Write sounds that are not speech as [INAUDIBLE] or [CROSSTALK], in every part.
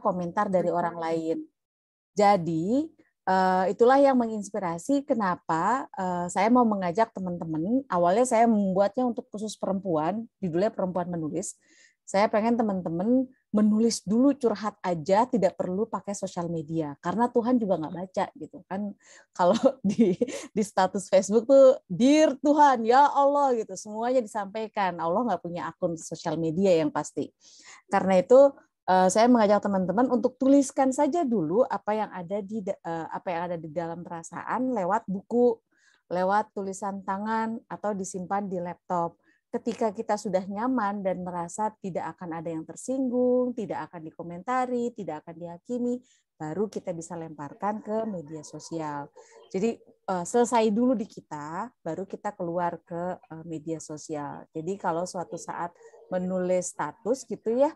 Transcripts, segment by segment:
komentar dari hmm. orang lain. Jadi eh, itulah yang menginspirasi kenapa eh, saya mau mengajak teman-teman. Awalnya saya membuatnya untuk khusus perempuan, judulnya perempuan menulis. Saya pengen teman-teman menulis dulu curhat aja tidak perlu pakai sosial media karena Tuhan juga nggak baca gitu kan [LAUGHS] kalau di di status Facebook tuh dear Tuhan ya Allah gitu semuanya disampaikan Allah nggak punya akun sosial media yang pasti karena itu Eh, saya mengajak teman-teman untuk tuliskan saja dulu apa yang ada di eh, apa yang ada di dalam perasaan lewat buku, lewat tulisan tangan atau disimpan di laptop. Ketika kita sudah nyaman dan merasa tidak akan ada yang tersinggung, tidak akan dikomentari, tidak akan dihakimi, baru kita bisa lemparkan ke media sosial. Jadi eh, selesai dulu di kita, baru kita keluar ke media sosial. Jadi kalau suatu saat menulis status gitu ya,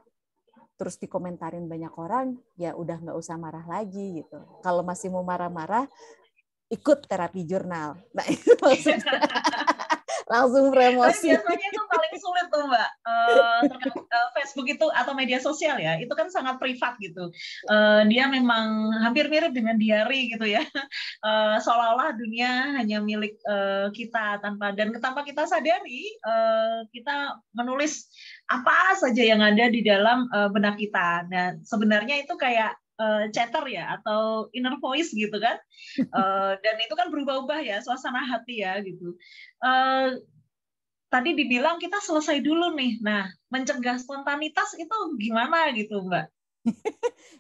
terus dikomentarin banyak orang, ya udah nggak usah marah lagi gitu. Kalau masih mau marah-marah, ikut terapi jurnal. Nah itu [LAUGHS] maksudnya. [LAUGHS] langsung remosi. Tapi kan biasanya itu paling sulit tuh mbak. Uh, Facebook itu atau media sosial ya, itu kan sangat privat gitu. Uh, dia memang hampir mirip dengan diary gitu ya. Uh, [LAUGHS] seolah-olah dunia hanya milik uh, kita tanpa dan tanpa kita sadari uh, kita menulis apa saja yang ada di dalam uh, benak kita. Nah, sebenarnya itu kayak uh, chatter ya atau inner voice gitu kan. Uh, [LAUGHS] dan itu kan berubah-ubah ya suasana hati ya gitu. Uh, tadi dibilang kita selesai dulu nih. Nah, mencegah spontanitas itu gimana gitu, Mbak?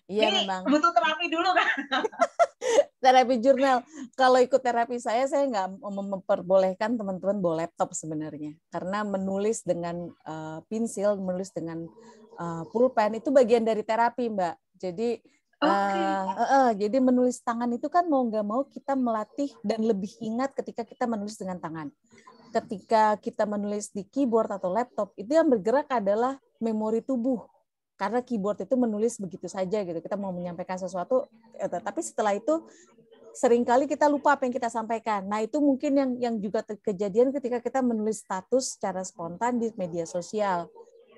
Iya memang. Butuh terapi dulu kan. [LAUGHS] terapi jurnal. Kalau ikut terapi saya, saya nggak memperbolehkan teman-teman bawa laptop sebenarnya, karena menulis dengan uh, pensil, menulis dengan uh, pulpen itu bagian dari terapi, Mbak. Jadi Okay. Uh, uh, uh, jadi menulis tangan itu kan mau nggak mau kita melatih dan lebih ingat ketika kita menulis dengan tangan. Ketika kita menulis di keyboard atau laptop itu yang bergerak adalah memori tubuh karena keyboard itu menulis begitu saja gitu kita mau menyampaikan sesuatu eh, tapi setelah itu seringkali kita lupa apa yang kita sampaikan nah itu mungkin yang yang juga kejadian ketika kita menulis status secara spontan di media sosial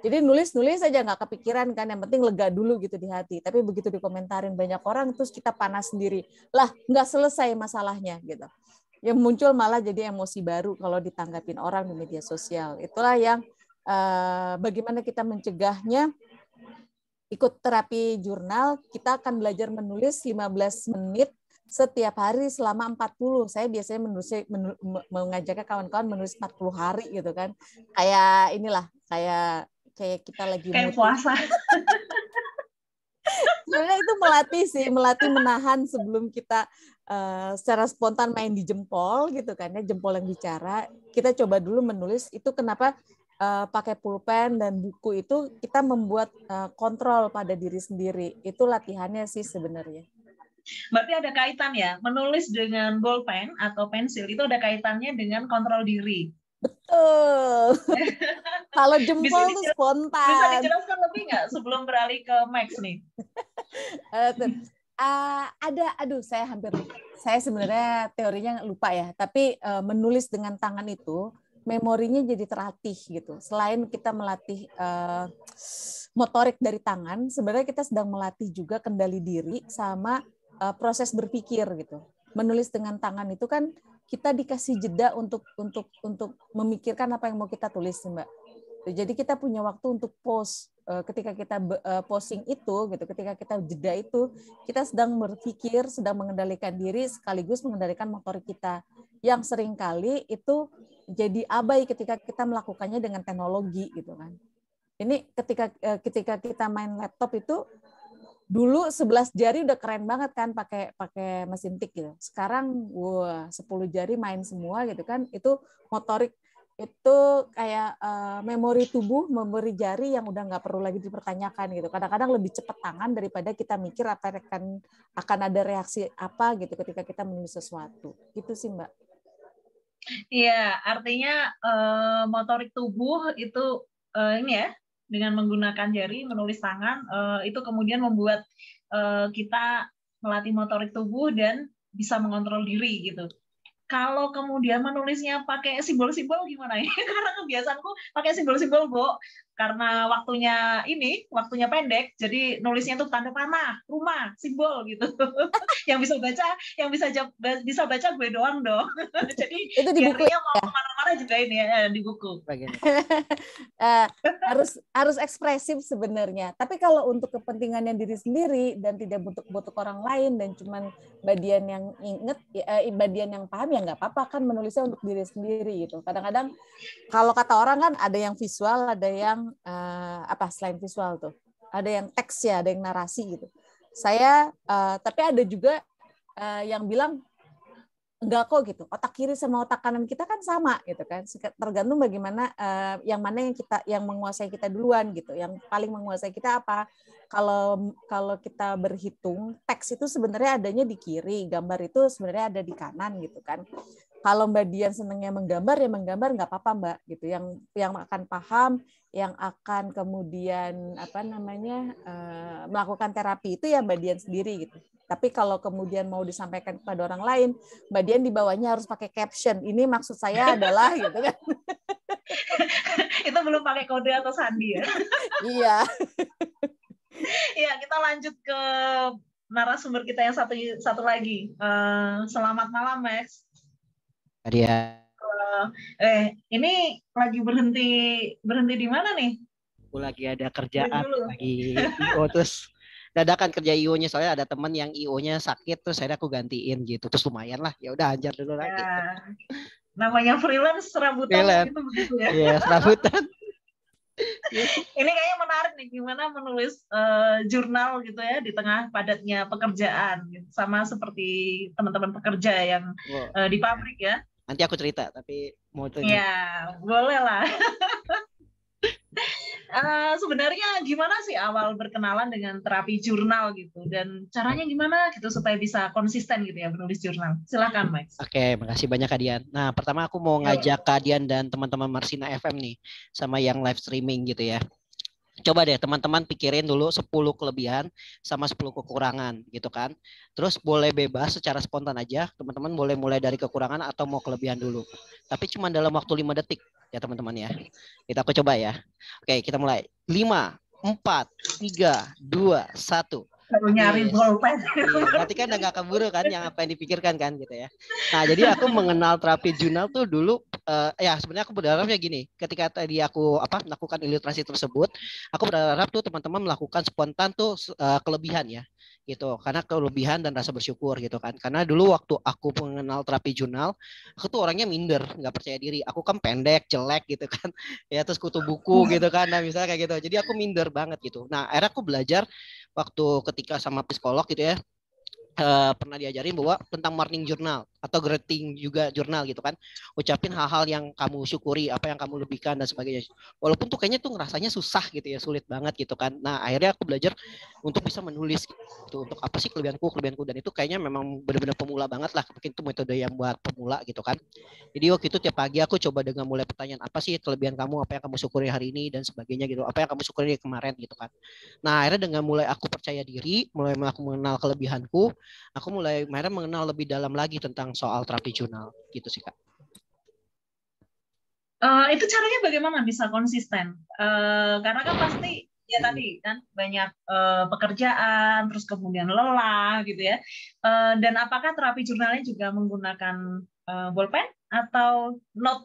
jadi nulis nulis saja nggak kepikiran kan yang penting lega dulu gitu di hati tapi begitu dikomentarin banyak orang terus kita panas sendiri lah nggak selesai masalahnya gitu yang muncul malah jadi emosi baru kalau ditanggapin orang di media sosial itulah yang eh, bagaimana kita mencegahnya ikut terapi jurnal, kita akan belajar menulis 15 menit setiap hari selama 40. Saya biasanya menulis menulis mengajaknya kawan-kawan menulis 40 hari gitu kan. Kayak inilah, kayak kayak kita lagi kayak puasa. [LAUGHS] Sebenarnya itu melatih sih, melatih menahan sebelum kita uh, secara spontan main di jempol gitu kan ya, jempol yang bicara. Kita coba dulu menulis itu kenapa uh, pakai pulpen dan buku itu kita membuat uh, kontrol pada diri sendiri. Itu latihannya sih sebenarnya. Berarti ada kaitan ya, menulis dengan bolpen atau pensil itu ada kaitannya dengan kontrol diri. Betul. [LAUGHS] Kalau jempol itu spontan. Bisa dijelaskan lebih nggak sebelum beralih ke Max nih? [LAUGHS] uh, ada aduh saya hampir saya sebenarnya teorinya lupa ya tapi uh, menulis dengan tangan itu memorinya jadi terlatih gitu. Selain kita melatih uh, motorik dari tangan, sebenarnya kita sedang melatih juga kendali diri sama uh, proses berpikir gitu. Menulis dengan tangan itu kan kita dikasih jeda untuk untuk untuk memikirkan apa yang mau kita tulis, Mbak. Jadi kita punya waktu untuk post eh, ketika kita eh, posting itu gitu ketika kita jeda itu kita sedang berpikir sedang mengendalikan diri sekaligus mengendalikan motor kita yang seringkali itu jadi abai ketika kita melakukannya dengan teknologi gitu kan ini ketika eh, ketika kita main laptop itu dulu 11 jari udah keren banget kan pakai pakai mesin tik gitu sekarang wah 10 jari main semua gitu kan itu motorik itu kayak uh, memori tubuh, memori jari yang udah nggak perlu lagi dipertanyakan gitu. Kadang-kadang lebih cepat tangan daripada kita mikir apa akan akan ada reaksi apa gitu ketika kita menulis sesuatu. Itu sih mbak. Iya, artinya uh, motorik tubuh itu uh, ini ya dengan menggunakan jari menulis tangan uh, itu kemudian membuat uh, kita melatih motorik tubuh dan bisa mengontrol diri gitu kalau kemudian menulisnya pakai simbol-simbol gimana ya? [LAUGHS] Karena kebiasaanku pakai simbol-simbol, Bu. Karena waktunya ini, waktunya pendek, jadi nulisnya tuh tanda panah, rumah, simbol gitu. [LAUGHS] yang bisa baca, yang bisa bisa baca gue doang dong. [LAUGHS] jadi itu di buku ya? mau kemana-mana juga ini ya, eh, di buku. uh, harus harus ekspresif sebenarnya. Tapi kalau untuk kepentingan yang diri sendiri dan tidak butuh-butuh orang lain dan cuman badian yang inget ya, eh, badian yang paham ya nggak apa-apa kan menulisnya untuk diri sendiri gitu kadang-kadang kalau kata orang kan ada yang visual ada yang eh, apa selain visual tuh ada yang teks ya ada yang narasi gitu saya eh, tapi ada juga eh, yang bilang enggak kok gitu otak kiri sama otak kanan kita kan sama gitu kan tergantung bagaimana uh, yang mana yang kita yang menguasai kita duluan gitu yang paling menguasai kita apa kalau kalau kita berhitung teks itu sebenarnya adanya di kiri gambar itu sebenarnya ada di kanan gitu kan kalau Mbak Dian senengnya menggambar ya menggambar nggak apa-apa Mbak gitu yang yang akan paham yang akan kemudian apa namanya uh, melakukan terapi itu ya Mbak Dian sendiri gitu tapi kalau kemudian mau disampaikan kepada orang lain Mbak Dian di bawahnya harus pakai caption ini maksud saya adalah [LAUGHS] gitu kan itu belum pakai kode atau sandi ya iya Iya, kita lanjut ke narasumber kita yang satu satu lagi. Uh, selamat malam, Max. Arya. Uh, eh, eh, ini lagi berhenti berhenti di mana nih? Aku lagi ada kerjaan lagi IO terus dadakan kerja IO-nya soalnya ada teman yang IO-nya sakit terus saya aku gantiin gitu. Terus lumayan lah. Ya udah anjar dulu lagi. Ya. Namanya freelance serabutan freelance. gitu begitu ya. Iya, serabutan. [LAUGHS] ini kayaknya menarik nih gimana menulis uh, jurnal gitu ya di tengah padatnya pekerjaan gitu. sama seperti teman-teman pekerja yang wow. uh, di pabrik ya Nanti aku cerita, tapi mau cerita. Ya, boleh lah. uh, [LAUGHS] sebenarnya gimana sih awal berkenalan dengan terapi jurnal gitu dan caranya gimana gitu supaya bisa konsisten gitu ya menulis jurnal silahkan Max oke okay, makasih banyak Kadian nah pertama aku mau ngajak Kadian dan teman-teman Marsina FM nih sama yang live streaming gitu ya coba deh teman-teman pikirin dulu 10 kelebihan sama 10 kekurangan gitu kan. Terus boleh bebas secara spontan aja, teman-teman boleh mulai dari kekurangan atau mau kelebihan dulu. Tapi cuma dalam waktu 5 detik ya teman-teman ya. Kita aku coba ya. Oke, kita mulai. 5 4 3 2 1 baru nyari yes. Iya. bolpen. Iya, berarti kan agak keburu kan yang apa yang dipikirkan kan gitu ya. Nah, jadi aku [LAUGHS] mengenal terapi jurnal tuh dulu uh, ya sebenarnya aku berharapnya gini, ketika tadi aku apa melakukan ilustrasi tersebut, aku berharap tuh teman-teman melakukan spontan tuh uh, kelebihan ya gitu karena kelebihan dan rasa bersyukur gitu kan karena dulu waktu aku mengenal terapi jurnal aku tuh orangnya minder nggak percaya diri aku kan pendek jelek gitu kan [LAUGHS] ya terus kutu buku gitu kan nah misalnya kayak gitu jadi aku minder banget gitu nah akhirnya aku belajar waktu ketika sama psikolog gitu ya uh, pernah diajarin bahwa tentang morning journal atau greeting juga jurnal gitu kan ucapin hal-hal yang kamu syukuri apa yang kamu lebihkan dan sebagainya walaupun tuh kayaknya tuh ngerasanya susah gitu ya sulit banget gitu kan nah akhirnya aku belajar untuk bisa menulis gitu untuk apa sih kelebihanku kelebihanku dan itu kayaknya memang benar-benar pemula banget lah mungkin itu metode yang buat pemula gitu kan jadi waktu itu tiap pagi aku coba dengan mulai pertanyaan apa sih kelebihan kamu apa yang kamu syukuri hari ini dan sebagainya gitu apa yang kamu syukuri kemarin gitu kan nah akhirnya dengan mulai aku percaya diri mulai aku mengenal kelebihanku aku mulai akhirnya mengenal lebih dalam lagi tentang soal terapi jurnal gitu sih kak. Uh, itu caranya bagaimana bisa konsisten? Uh, karena kan pasti ya tadi kan banyak uh, pekerjaan, terus kemudian lelah gitu ya. Uh, dan apakah terapi jurnalnya juga menggunakan uh, bolpen atau not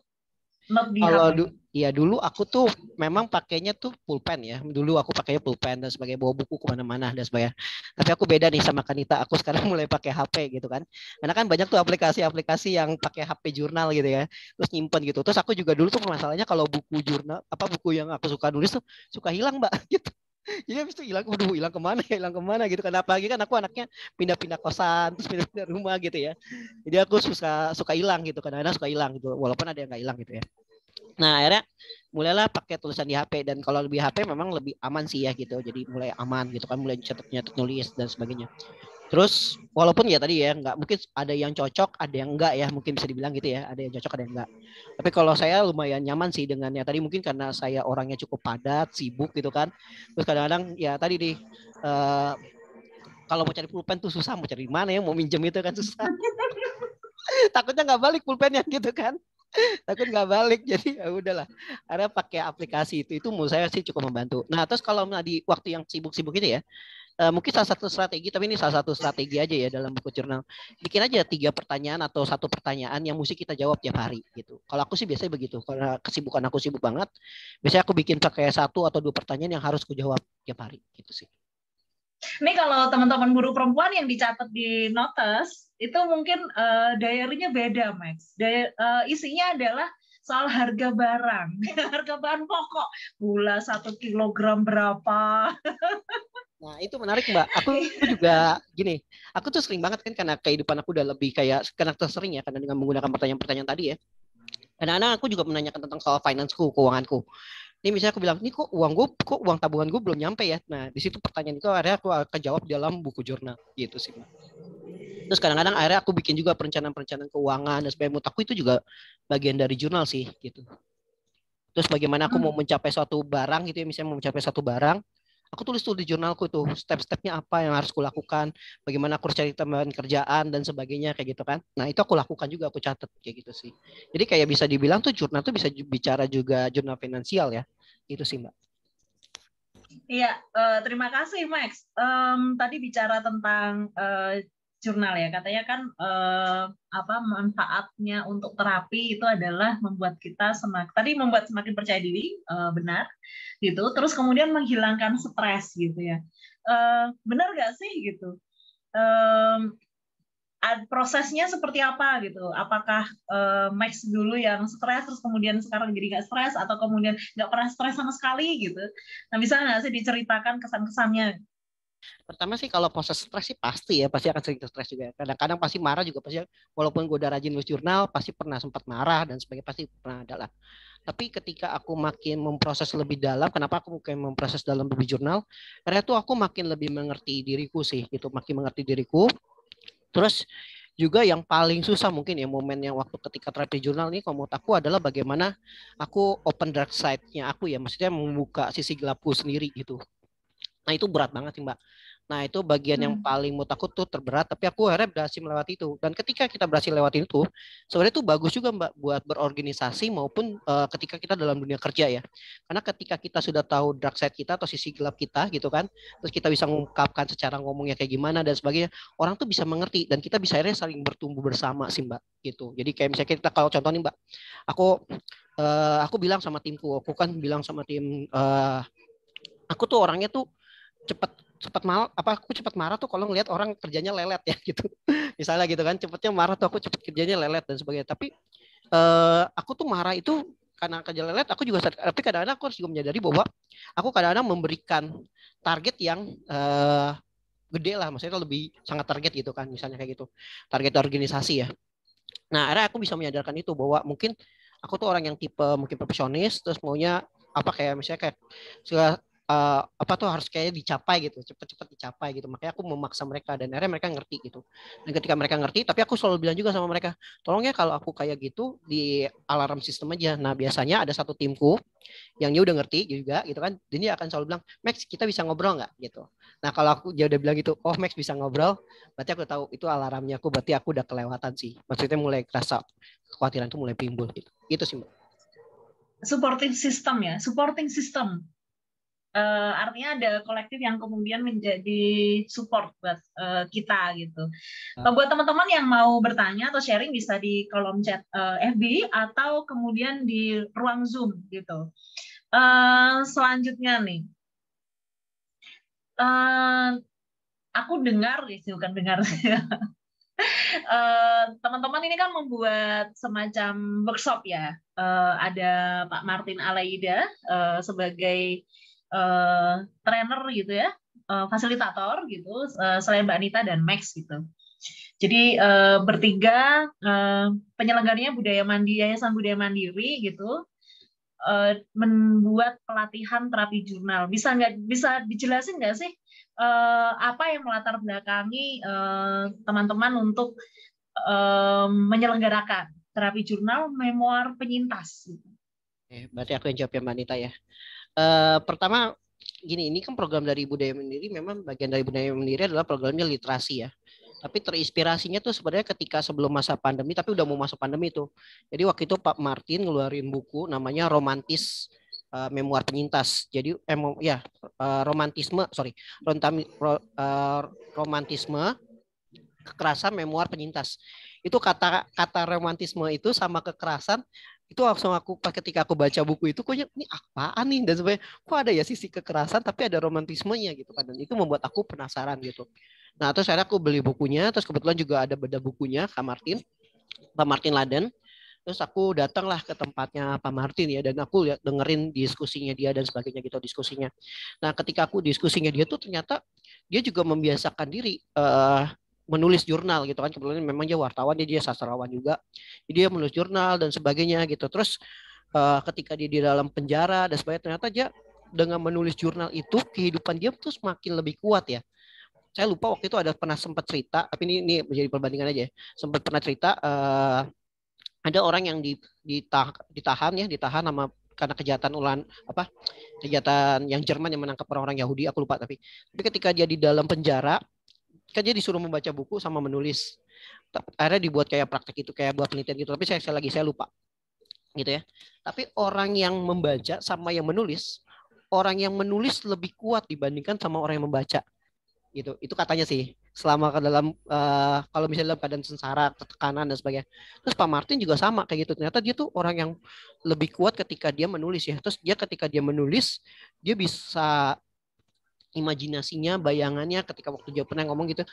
Not Kalau du ya dulu aku tuh memang pakainya tuh pulpen ya. Dulu aku pakainya pulpen dan sebagai bawa buku kemana-mana dan sebagainya. Tapi aku beda nih sama Kanita. Aku sekarang [LAUGHS] mulai pakai HP gitu kan. Karena kan banyak tuh aplikasi-aplikasi yang pakai HP jurnal gitu ya. Terus nyimpen gitu. Terus aku juga dulu tuh masalahnya kalau buku jurnal apa buku yang aku suka nulis tuh suka hilang mbak [LAUGHS] gitu. Jadi habis itu hilang, waduh hilang kemana ya, hilang kemana gitu. Karena apalagi kan aku anaknya pindah-pindah kosan, [LAUGHS] terus pindah-pindah rumah gitu ya. Jadi aku suka suka hilang gitu, karena anak suka hilang gitu. Walaupun ada yang nggak hilang gitu ya. Nah akhirnya mulailah pakai tulisan di HP dan kalau lebih HP memang lebih aman sih ya gitu. Jadi mulai aman gitu kan mulai cetak nyetak nulis dan sebagainya. Terus walaupun ya tadi ya nggak mungkin ada yang cocok, ada yang enggak ya mungkin bisa dibilang gitu ya, ada yang cocok ada yang enggak. Tapi kalau saya lumayan nyaman sih dengan ya tadi mungkin karena saya orangnya cukup padat, sibuk gitu kan. Terus kadang-kadang ya tadi di uh, eh, kalau mau cari pulpen tuh susah, mau cari mana ya, mau minjem itu kan susah. [LAUGHS] Takutnya nggak balik pulpennya gitu kan takut nggak balik jadi ya udahlah ada pakai aplikasi itu itu menurut saya sih cukup membantu nah terus kalau di waktu yang sibuk-sibuk ini gitu ya eh, mungkin salah satu strategi tapi ini salah satu strategi aja ya dalam buku jurnal bikin aja tiga pertanyaan atau satu pertanyaan yang mesti kita jawab tiap hari gitu kalau aku sih biasanya begitu karena kesibukan aku sibuk banget biasanya aku bikin pakai satu atau dua pertanyaan yang harus aku jawab tiap hari gitu sih ini kalau teman-teman guru perempuan yang dicatat di notes itu mungkin uh, diary-nya beda, Max. Daya, uh, eh, isinya adalah soal harga barang, [LAUGHS] harga bahan pokok, gula satu kilogram berapa. nah itu menarik mbak. Aku iya. juga gini, aku tuh sering banget kan karena kehidupan aku udah lebih kayak karena sering ya karena dengan menggunakan pertanyaan-pertanyaan tadi ya. Karena anak aku juga menanyakan tentang soal ku keuanganku. Ini misalnya aku bilang, ini kok uang gua, kok uang tabungan gua belum nyampe ya? Nah, di situ pertanyaan itu akhirnya aku akan jawab dalam buku jurnal, gitu sih. Mbak. Terus kadang-kadang akhirnya aku bikin juga perencanaan-perencanaan keuangan dan sebagainya. aku itu juga bagian dari jurnal sih gitu. Terus bagaimana aku mau hmm. mencapai suatu barang gitu ya, misalnya mau mencapai satu barang, aku tulis tuh di jurnalku itu step-stepnya apa yang harus kulakukan, bagaimana aku harus cari teman kerjaan dan sebagainya kayak gitu kan. Nah, itu aku lakukan juga, aku catat kayak gitu sih. Jadi kayak bisa dibilang tuh jurnal tuh bisa bicara juga jurnal finansial ya. itu sih, Mbak. Iya, uh, terima kasih Max. Um, tadi bicara tentang uh, jurnal ya katanya kan eh, apa manfaatnya untuk terapi itu adalah membuat kita semakin tadi membuat semakin percaya diri eh, benar gitu terus kemudian menghilangkan stres gitu ya eh, benar gak sih gitu eh, prosesnya seperti apa gitu apakah eh, Max dulu yang stres terus kemudian sekarang jadi gak stres atau kemudian nggak pernah stres sama sekali gitu nah bisa nggak sih diceritakan kesan kesannya Pertama sih kalau proses stres sih pasti ya, pasti akan sering stres juga. Kadang-kadang pasti marah juga pasti walaupun gue udah rajin nulis jurnal, pasti pernah sempat marah dan sebagainya pasti pernah ada lah. Tapi ketika aku makin memproses lebih dalam, kenapa aku mungkin memproses dalam lebih jurnal? Karena itu aku makin lebih mengerti diriku sih, gitu, makin mengerti diriku. Terus juga yang paling susah mungkin ya momen yang waktu ketika terapi jurnal ini kalau menurut aku adalah bagaimana aku open dark side-nya aku ya maksudnya membuka sisi gelapku sendiri gitu Nah itu berat banget sih mbak. Nah itu bagian hmm. yang paling mau takut tuh terberat. Tapi aku akhirnya berhasil melewati itu. Dan ketika kita berhasil lewati itu, sebenarnya itu bagus juga mbak buat berorganisasi maupun uh, ketika kita dalam dunia kerja ya. Karena ketika kita sudah tahu dark side kita atau sisi gelap kita gitu kan, terus kita bisa mengungkapkan secara ngomongnya kayak gimana dan sebagainya, orang tuh bisa mengerti dan kita bisa akhirnya saling bertumbuh bersama sih mbak gitu. Jadi kayak misalnya kita kalau contoh nih mbak, aku uh, aku bilang sama timku, aku kan bilang sama tim uh, aku tuh orangnya tuh cepet cepet mal apa aku cepet marah tuh kalau ngelihat orang kerjanya lelet ya [LAUGHS] gitu misalnya gitu kan cepetnya marah tuh aku cepet kerjanya lelet dan sebagainya tapi eh, aku tuh marah itu karena kerja lelet aku juga tapi kadang-kadang aku harus juga menyadari bahwa aku kadang-kadang memberikan target yang eh, gede lah maksudnya lebih sangat target gitu kan misalnya kayak gitu target organisasi ya nah akhirnya aku bisa menyadarkan itu bahwa mungkin aku tuh orang yang tipe mungkin profesionis terus maunya apa kayak misalnya kayak uh, apa tuh harus kayak dicapai gitu cepet-cepet dicapai gitu makanya aku memaksa mereka dan akhirnya mereka ngerti gitu dan ketika mereka ngerti tapi aku selalu bilang juga sama mereka tolong ya kalau aku kayak gitu di alarm sistem aja nah biasanya ada satu timku yang dia udah ngerti juga gitu kan jadi dia akan selalu bilang Max kita bisa ngobrol nggak gitu nah kalau aku dia udah bilang gitu oh Max bisa ngobrol berarti aku tahu itu alarmnya aku berarti aku udah kelewatan sih maksudnya mulai rasa kekhawatiran itu mulai timbul gitu itu sih supporting system ya supporting system uh, artinya ada kolektif yang kemudian menjadi support buat uh, kita gitu. Uh. Buat teman-teman yang mau bertanya atau sharing bisa di kolom chat uh, eh, FB atau kemudian di ruang Zoom gitu. Uh, selanjutnya nih, uh, aku dengar ya, sih bukan dengar. [LAUGHS] teman-teman uh, ini kan membuat semacam workshop ya. Uh, ada Pak Martin Alaida uh, sebagai Eh, trainer gitu ya, uh, fasilitator gitu, uh, selain Mbak Anita dan Max gitu. Jadi uh, bertiga uh, penyelenggaranya budaya mandiri, yayasan budaya mandiri gitu uh, membuat pelatihan terapi jurnal. Bisa nggak bisa dijelasin nggak sih uh, apa yang melatar belakangi teman-teman uh, untuk uh, menyelenggarakan terapi jurnal memoir penyintas? Gitu. Berarti aku yang jawab ya Mbak Nita ya. Eh, pertama gini, ini kan program dari budaya mandiri memang bagian dari budaya mandiri adalah programnya literasi ya. Tapi terinspirasinya tuh sebenarnya ketika sebelum masa pandemi, tapi udah mau masuk pandemi itu Jadi waktu itu Pak Martin ngeluarin buku namanya Romantis uh, Memoir Penyintas. Jadi eh, ya uh, romantisme, sorry, ro, uh, romantisme kekerasan memoir penyintas. Itu kata kata romantisme itu sama kekerasan itu langsung aku pas ketika aku baca buku itu kok ya, ini apaan nih dan sebagainya kok ada ya sisi kekerasan tapi ada romantismenya gitu kan dan itu membuat aku penasaran gitu nah terus akhirnya aku beli bukunya terus kebetulan juga ada beda bukunya Kak Martin Pak Martin Laden terus aku datanglah ke tempatnya Pak Martin ya dan aku lihat dengerin diskusinya dia dan sebagainya gitu diskusinya nah ketika aku diskusinya dia tuh ternyata dia juga membiasakan diri uh, menulis jurnal gitu kan kebetulan memang dia wartawan dia dia sastrawan juga jadi dia menulis jurnal dan sebagainya gitu terus uh, ketika dia di dalam penjara dan sebagainya ternyata dia dengan menulis jurnal itu kehidupan dia tuh semakin lebih kuat ya saya lupa waktu itu ada pernah sempat cerita tapi ini ini menjadi perbandingan aja ya. sempat pernah cerita uh, ada orang yang ditah, ditahan ya ditahan sama karena kejahatan ulan apa kejahatan yang Jerman yang menangkap orang-orang Yahudi aku lupa tapi tapi ketika dia di dalam penjara kan dia disuruh membaca buku sama menulis akhirnya dibuat kayak praktek itu kayak buat penelitian gitu tapi saya, saya lagi saya lupa gitu ya tapi orang yang membaca sama yang menulis orang yang menulis lebih kuat dibandingkan sama orang yang membaca gitu itu katanya sih selama ke dalam uh, kalau misalnya dalam keadaan sengsara tekanan dan sebagainya terus Pak Martin juga sama kayak gitu ternyata dia tuh orang yang lebih kuat ketika dia menulis ya terus dia ketika dia menulis dia bisa imajinasinya, bayangannya ketika waktu Jawa pernah ngomong gitu,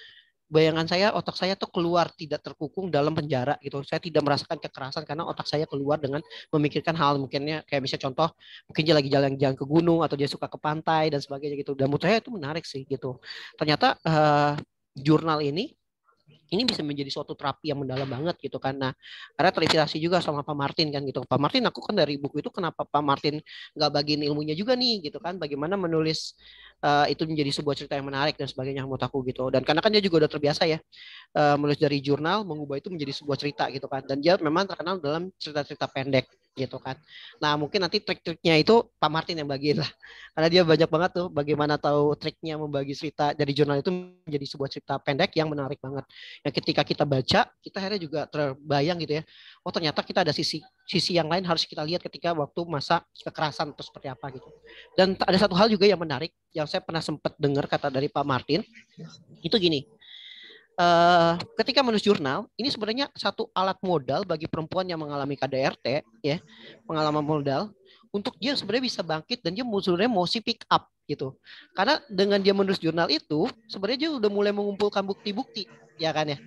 bayangan saya, otak saya tuh keluar tidak terkukung dalam penjara gitu. Saya tidak merasakan kekerasan karena otak saya keluar dengan memikirkan hal mungkinnya kayak misalnya contoh mungkin dia lagi jalan-jalan ke gunung atau dia suka ke pantai dan sebagainya gitu. Dan menurut saya itu menarik sih gitu. Ternyata uh, jurnal ini ini bisa menjadi suatu terapi yang mendalam banget gitu kan. nah, karena karena terinspirasi juga sama Pak Martin kan gitu Pak Martin aku kan dari buku itu kenapa Pak Martin nggak bagiin ilmunya juga nih gitu kan bagaimana menulis uh, itu menjadi sebuah cerita yang menarik dan sebagainya menurut aku gitu dan karena kan dia juga udah terbiasa ya uh, menulis dari jurnal mengubah itu menjadi sebuah cerita gitu kan dan dia memang terkenal dalam cerita-cerita pendek gitu kan. Nah mungkin nanti trik-triknya itu Pak Martin yang bagiin lah. Karena dia banyak banget tuh bagaimana tahu triknya membagi cerita dari jurnal itu menjadi sebuah cerita pendek yang menarik banget. Yang ketika kita baca, kita akhirnya juga terbayang gitu ya. Oh ternyata kita ada sisi sisi yang lain harus kita lihat ketika waktu masa kekerasan itu seperti apa gitu. Dan ada satu hal juga yang menarik yang saya pernah sempat dengar kata dari Pak Martin. Itu gini, Eh, ketika menulis jurnal ini sebenarnya satu alat modal bagi perempuan yang mengalami KDRT ya pengalaman modal untuk dia sebenarnya bisa bangkit dan dia sebenarnya mau si pick up gitu karena dengan dia menulis jurnal itu sebenarnya dia udah mulai mengumpulkan bukti-bukti ya kan ya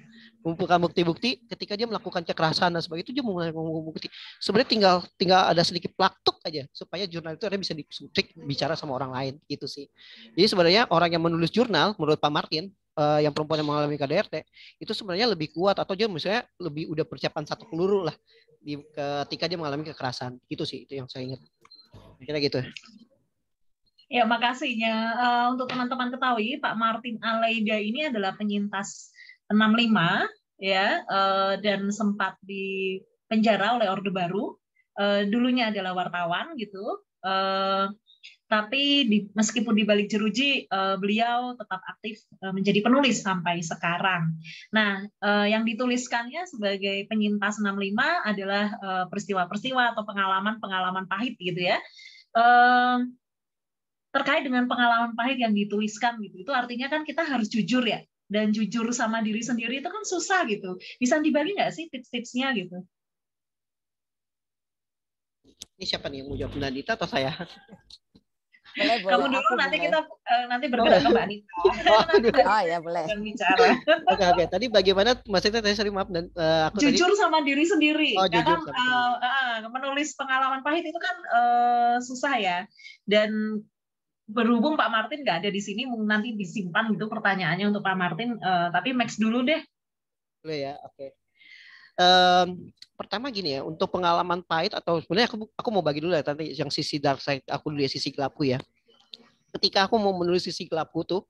mengumpulkan bukti-bukti ketika dia melakukan kekerasan dan sebagainya itu dia mulai mengumpulkan bukti sebenarnya tinggal tinggal ada sedikit plaktuk aja supaya jurnal itu ada bisa disuntik bicara sama orang lain gitu sih jadi sebenarnya orang yang menulis jurnal menurut Pak Martin uh, yang perempuan yang mengalami KDRT itu sebenarnya lebih kuat atau dia misalnya lebih udah persiapan satu peluru lah di, ketika dia mengalami kekerasan itu sih itu yang saya ingat kira gitu ya makasihnya uh, untuk teman-teman ketahui Pak Martin Aleida ini adalah penyintas 65 ya uh, dan sempat di penjara oleh Orde Baru uh, dulunya adalah wartawan gitu. Uh, tapi di, meskipun di balik jeruji uh, beliau tetap aktif uh, menjadi penulis sampai sekarang. Nah, uh, yang dituliskannya sebagai penyintas 65 adalah peristiwa-peristiwa atau pengalaman-pengalaman pahit gitu ya. terkait dengan pengalaman pahit yang dituliskan gitu, itu artinya kan kita harus jujur ya dan jujur sama diri sendiri itu kan susah gitu. Bisa dibagi nggak sih tips-tipsnya gitu? Ini siapa nih yang mau jawab Mbak Anita atau saya? Boleh, boleh. Kamu dulu aku nanti boleh. kita uh, nanti berbeda ke Mbak Anita. Oh, iya. oh ya boleh. Bicara. Oke okay, oke. Okay. Tadi bagaimana Mas Nita? tadi sorry maaf dan uh, aku jujur tadi... sama diri sendiri. Oh, Karena jujur. Uh, uh, menulis pengalaman pahit itu kan uh, susah ya. Dan berhubung Pak Martin nggak ada di sini, nanti disimpan gitu pertanyaannya untuk Pak Martin. Uh, tapi Max dulu deh. Boleh ya, oke. Okay. Um, pertama gini ya untuk pengalaman pahit atau sebenarnya aku aku mau bagi dulu ya nanti yang sisi dark side aku dulu ya sisi gelapku ya ketika aku mau menulis sisi gelapku tuh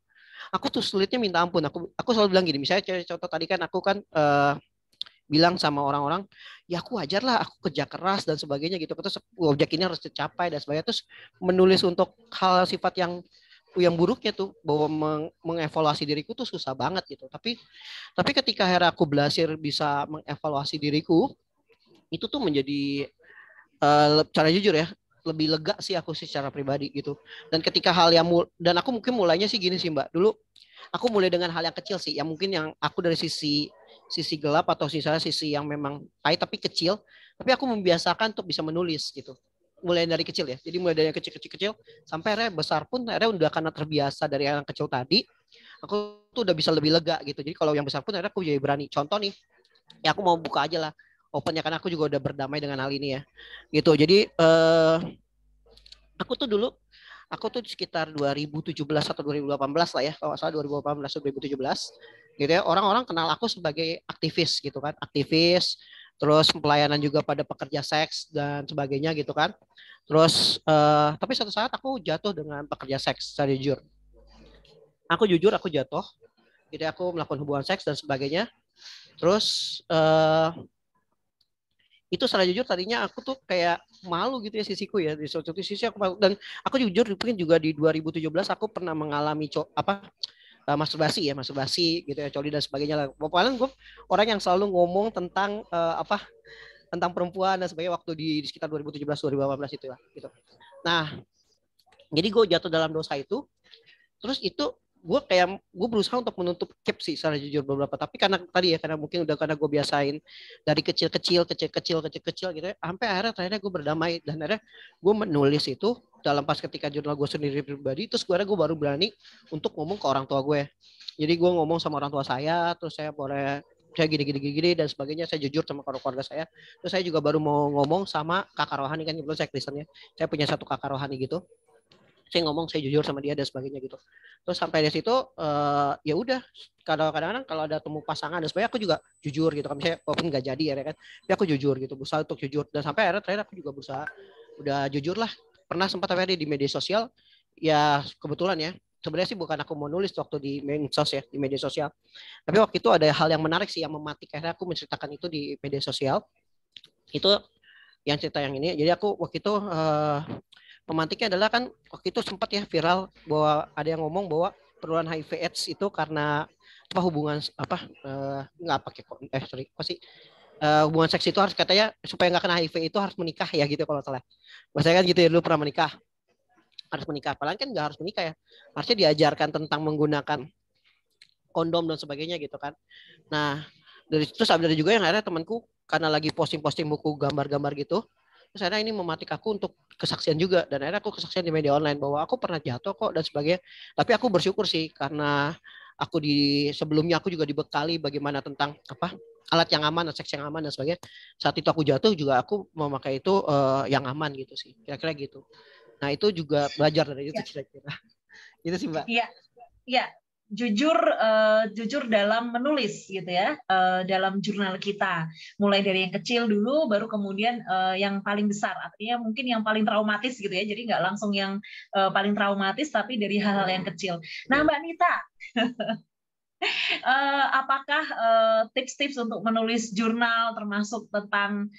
aku tuh sulitnya minta ampun aku aku selalu bilang gini misalnya contoh tadi kan aku kan uh, bilang sama orang-orang ya aku wajar lah aku kerja keras dan sebagainya gitu terus objek ini harus tercapai dan sebagainya terus menulis untuk hal sifat yang yang buruknya tuh bahwa meng mengevaluasi diriku tuh susah banget gitu. Tapi tapi ketika akhirnya aku belajar bisa mengevaluasi diriku, itu tuh menjadi uh, cara jujur ya lebih lega sih aku sih secara pribadi gitu. Dan ketika hal yang mul dan aku mungkin mulainya sih gini sih Mbak. Dulu aku mulai dengan hal yang kecil sih, yang mungkin yang aku dari sisi sisi gelap atau sisi sisi yang memang pahit tapi kecil, tapi aku membiasakan untuk bisa menulis gitu. Mulai dari kecil ya. Jadi mulai dari yang kecil-kecil-kecil sampai akhirnya besar pun akhirnya udah karena terbiasa dari yang kecil tadi, aku tuh udah bisa lebih lega gitu. Jadi kalau yang besar pun akhirnya aku jadi berani. Contoh nih, ya aku mau buka aja lah open ya karena aku juga udah berdamai dengan hal ini ya gitu jadi eh, aku tuh dulu aku tuh sekitar 2017 atau 2018 lah ya kalau salah 2018 atau 2017 gitu ya orang-orang kenal aku sebagai aktivis gitu kan aktivis terus pelayanan juga pada pekerja seks dan sebagainya gitu kan terus eh, tapi satu saat aku jatuh dengan pekerja seks Saya jujur aku jujur aku jatuh Jadi aku melakukan hubungan seks dan sebagainya terus eh, itu secara jujur tadinya aku tuh kayak malu gitu ya sisiku ya di suatu sisi aku malu. dan aku jujur mungkin juga di 2017 aku pernah mengalami co apa uh, eh, masturbasi ya masturbasi gitu ya coli dan sebagainya lah pokoknya gue orang yang selalu ngomong tentang uh, apa tentang perempuan dan sebagainya waktu di, di sekitar 2017 2018 ya gitu nah jadi gue jatuh dalam dosa itu terus itu gue kayak gue berusaha untuk menutup cap sih secara jujur beberapa tapi karena tadi ya karena mungkin udah karena gue biasain dari kecil kecil kecil kecil kecil kecil gitu ya, sampai akhirnya terakhir gue berdamai dan akhirnya gue menulis itu dalam pas ketika jurnal gue sendiri pribadi terus gue gue baru berani untuk ngomong ke orang tua gue ya. jadi gue ngomong sama orang tua saya terus saya boleh saya gini gini gini, dan sebagainya saya jujur sama keluarga saya terus saya juga baru mau ngomong sama kakak rohani kan kebetulan saya Kristen ya saya punya satu kakak rohani gitu saya ngomong saya jujur sama dia dan sebagainya gitu terus sampai dari situ uh, ya udah kadang-kadang kalau ada temu pasangan dan sebagainya aku juga jujur gitu kan saya walaupun nggak jadi ya kan tapi aku jujur gitu berusaha untuk jujur dan sampai akhirnya terakhir aku juga berusaha udah jujur lah pernah sempat apa di media sosial ya kebetulan ya sebenarnya sih bukan aku mau nulis waktu di medsos ya di media sosial tapi waktu itu ada hal yang menarik sih yang mematik akhirnya aku menceritakan itu di media sosial itu yang cerita yang ini jadi aku waktu itu uh, pemantiknya adalah kan waktu itu sempat ya viral bahwa ada yang ngomong bahwa penurunan HIV AIDS itu karena apa hubungan apa nggak eh, nggak pakai eh sorry apa sih eh, hubungan seks itu harus katanya supaya nggak kena HIV itu harus menikah ya gitu kalau salah. Maksudnya kan gitu ya dulu pernah menikah harus menikah. apalagi kan nggak harus menikah ya. Harusnya diajarkan tentang menggunakan kondom dan sebagainya gitu kan. Nah dari situ ada juga yang akhirnya temanku karena lagi posting-posting buku gambar-gambar gitu saya ini mematik aku untuk kesaksian juga dan akhirnya aku kesaksian di media online bahwa aku pernah jatuh kok dan sebagainya tapi aku bersyukur sih karena aku di sebelumnya aku juga dibekali bagaimana tentang apa alat yang aman, seks yang aman dan sebagainya. Saat itu aku jatuh juga aku memakai itu uh, yang aman gitu sih, kira-kira gitu. Nah itu juga belajar dari itu iya. kira-kira. Ya. Gitu sih mbak. Iya, iya jujur uh, jujur dalam menulis gitu ya uh, dalam jurnal kita mulai dari yang kecil dulu baru kemudian uh, yang paling besar artinya mungkin yang paling traumatis gitu ya jadi nggak langsung yang uh, paling traumatis tapi dari hal-hal yang kecil nah mbak Nita uh, [LAUGHS] apakah tips-tips uh, untuk menulis jurnal termasuk tentang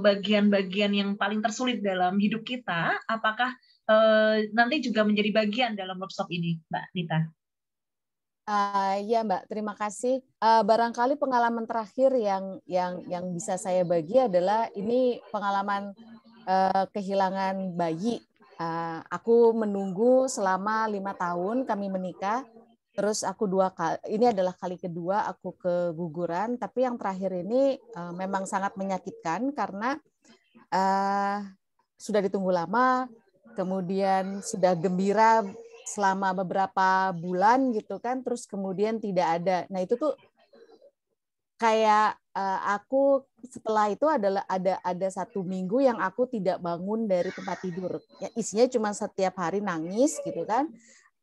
bagian-bagian uh, yang paling tersulit dalam hidup kita, apakah uh, nanti juga menjadi bagian dalam workshop ini, Mbak Nita? Uh, ya Mbak, terima kasih. Uh, barangkali pengalaman terakhir yang yang yang bisa saya bagi adalah ini pengalaman uh, kehilangan bayi. Uh, aku menunggu selama lima tahun kami menikah. Terus aku dua kali, ini adalah kali kedua aku keguguran. Tapi yang terakhir ini uh, memang sangat menyakitkan karena uh, sudah ditunggu lama, kemudian sudah gembira selama beberapa bulan gitu kan terus kemudian tidak ada nah itu tuh kayak eh, aku setelah itu adalah ada ada satu minggu yang aku tidak bangun dari tempat tidur ya, isinya cuma setiap hari nangis gitu kan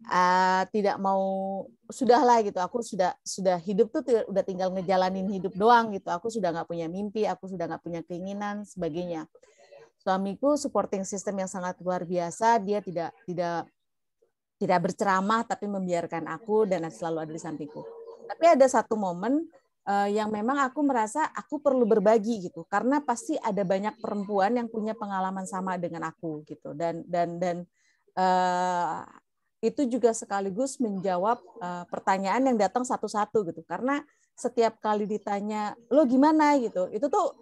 uh, tidak mau sudahlah gitu aku sudah sudah hidup tuh tidak, udah tinggal ngejalanin hidup doang gitu aku sudah nggak punya mimpi aku sudah nggak punya keinginan sebagainya suamiku supporting system yang sangat luar biasa dia tidak tidak tidak berceramah tapi membiarkan aku dan selalu ada di sampingku. Tapi ada satu momen uh, yang memang aku merasa aku perlu berbagi gitu karena pasti ada banyak perempuan yang punya pengalaman sama dengan aku gitu dan dan dan uh, itu juga sekaligus menjawab uh, pertanyaan yang datang satu-satu gitu karena setiap kali ditanya lo gimana gitu itu tuh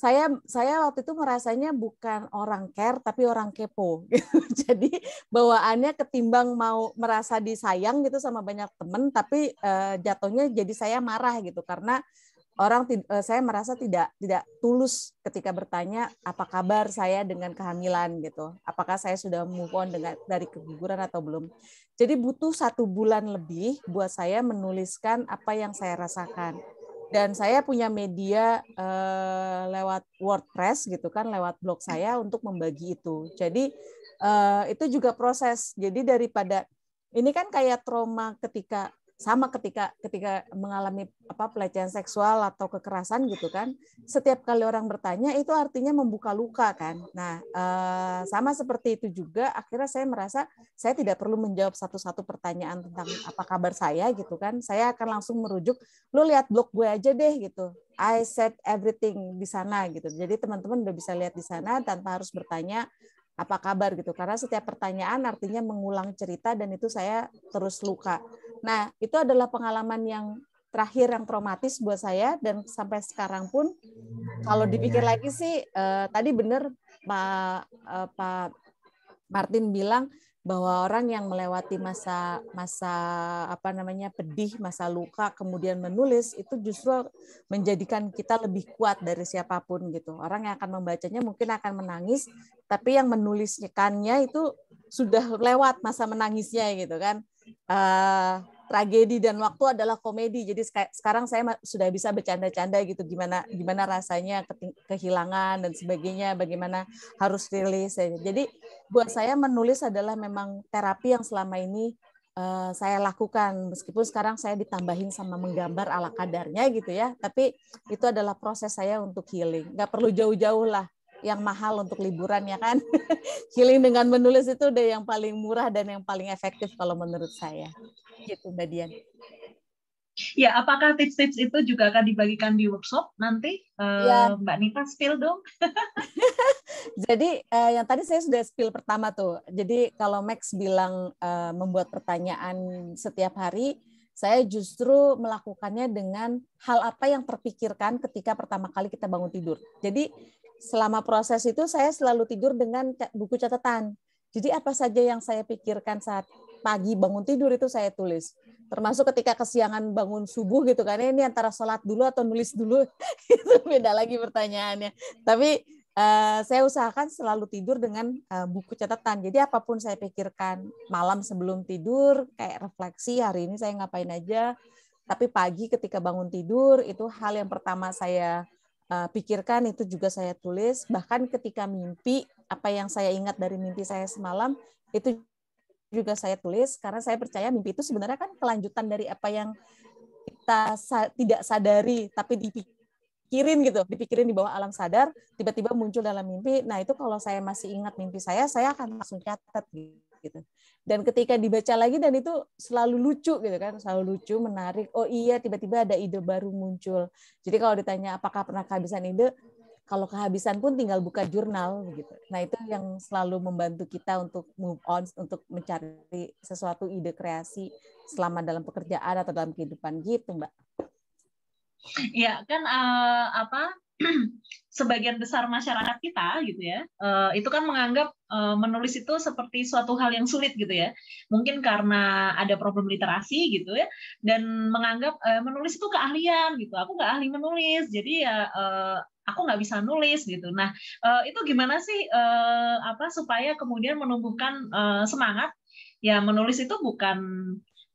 saya saya waktu itu merasanya bukan orang care tapi orang kepo [LAUGHS] jadi bawaannya ketimbang mau merasa disayang gitu sama banyak temen tapi uh, jatuhnya jadi saya marah gitu karena orang uh, saya merasa tidak tidak tulus ketika bertanya apa kabar saya dengan kehamilan gitu apakah saya sudah move on dengan dari keguguran atau belum jadi butuh satu bulan lebih buat saya menuliskan apa yang saya rasakan dan saya punya media uh, lewat WordPress gitu kan lewat blog saya untuk membagi itu. Jadi uh, itu juga proses. Jadi daripada ini kan kayak trauma ketika sama ketika ketika mengalami apa pelecehan seksual atau kekerasan gitu kan setiap kali orang bertanya itu artinya membuka luka kan nah eh, sama seperti itu juga akhirnya saya merasa saya tidak perlu menjawab satu-satu pertanyaan tentang apa kabar saya gitu kan saya akan langsung merujuk lu lihat blog gue aja deh gitu I said everything di sana gitu jadi teman-teman udah bisa lihat di sana tanpa harus bertanya apa kabar gitu karena setiap pertanyaan artinya mengulang cerita dan itu saya terus luka Nah, itu adalah pengalaman yang terakhir yang traumatis buat saya dan sampai sekarang pun kalau dipikir lagi sih eh, tadi benar Pak eh, Pak Martin bilang bahwa orang yang melewati masa masa apa namanya pedih, masa luka kemudian menulis itu justru menjadikan kita lebih kuat dari siapapun gitu. Orang yang akan membacanya mungkin akan menangis, tapi yang menuliskannya itu sudah lewat masa menangisnya gitu kan. Eh, tragedi dan waktu adalah komedi. Jadi sekarang saya sudah bisa bercanda-canda gitu gimana gimana rasanya kehilangan dan sebagainya, bagaimana harus rilis. Jadi buat saya menulis adalah memang terapi yang selama ini uh, saya lakukan meskipun sekarang saya ditambahin sama menggambar ala kadarnya gitu ya, tapi itu adalah proses saya untuk healing. Nggak perlu jauh-jauh lah yang mahal untuk liburan ya kan. [LAUGHS] Healing dengan menulis itu udah yang paling murah dan yang paling efektif kalau menurut saya. Gitu Mbak Dian. Ya, apakah tips-tips itu juga akan dibagikan di workshop nanti? Eh, ya. Mbak Nita spill dong. [LAUGHS] Jadi eh, yang tadi saya sudah spill pertama tuh. Jadi kalau Max bilang eh, membuat pertanyaan setiap hari, saya justru melakukannya dengan hal apa yang terpikirkan ketika pertama kali kita bangun tidur. Jadi selama proses itu saya selalu tidur dengan buku catatan. Jadi apa saja yang saya pikirkan saat pagi bangun tidur itu saya tulis. Termasuk ketika kesiangan bangun subuh gitu kan eh, ini antara sholat dulu atau nulis dulu [LAUGHS] itu beda lagi pertanyaannya. Tapi Eh, saya usahakan selalu tidur dengan uh, buku catatan. Jadi apapun saya pikirkan malam sebelum tidur, kayak refleksi hari ini saya ngapain aja. Tapi pagi ketika bangun tidur itu hal yang pertama saya uh, pikirkan itu juga saya tulis. Bahkan ketika mimpi apa yang saya ingat dari mimpi saya semalam itu juga saya tulis karena saya percaya mimpi itu sebenarnya kan kelanjutan dari apa yang kita sa tidak sadari tapi dipikir dipikirin gitu, dipikirin di bawah alam sadar, tiba-tiba muncul dalam mimpi. Nah, itu kalau saya masih ingat mimpi saya, saya akan langsung catat gitu. Dan ketika dibaca lagi dan itu selalu lucu gitu kan, selalu lucu, menarik. Oh iya, tiba-tiba ada ide baru muncul. Jadi kalau ditanya apakah pernah kehabisan ide, kalau kehabisan pun tinggal buka jurnal gitu. Nah, itu yang selalu membantu kita untuk move on untuk mencari sesuatu ide kreasi selama dalam pekerjaan atau dalam kehidupan gitu, Mbak ya kan uh, apa [CLEARS THROAT] sebagian besar masyarakat kita gitu ya uh, itu kan menganggap uh, menulis itu seperti suatu hal yang sulit gitu ya mungkin karena ada problem literasi gitu ya dan menganggap uh, menulis itu keahlian gitu aku nggak ahli menulis jadi ya uh, aku nggak bisa nulis gitu nah uh, itu gimana sih uh, apa supaya kemudian menumbuhkan uh, semangat ya menulis itu bukan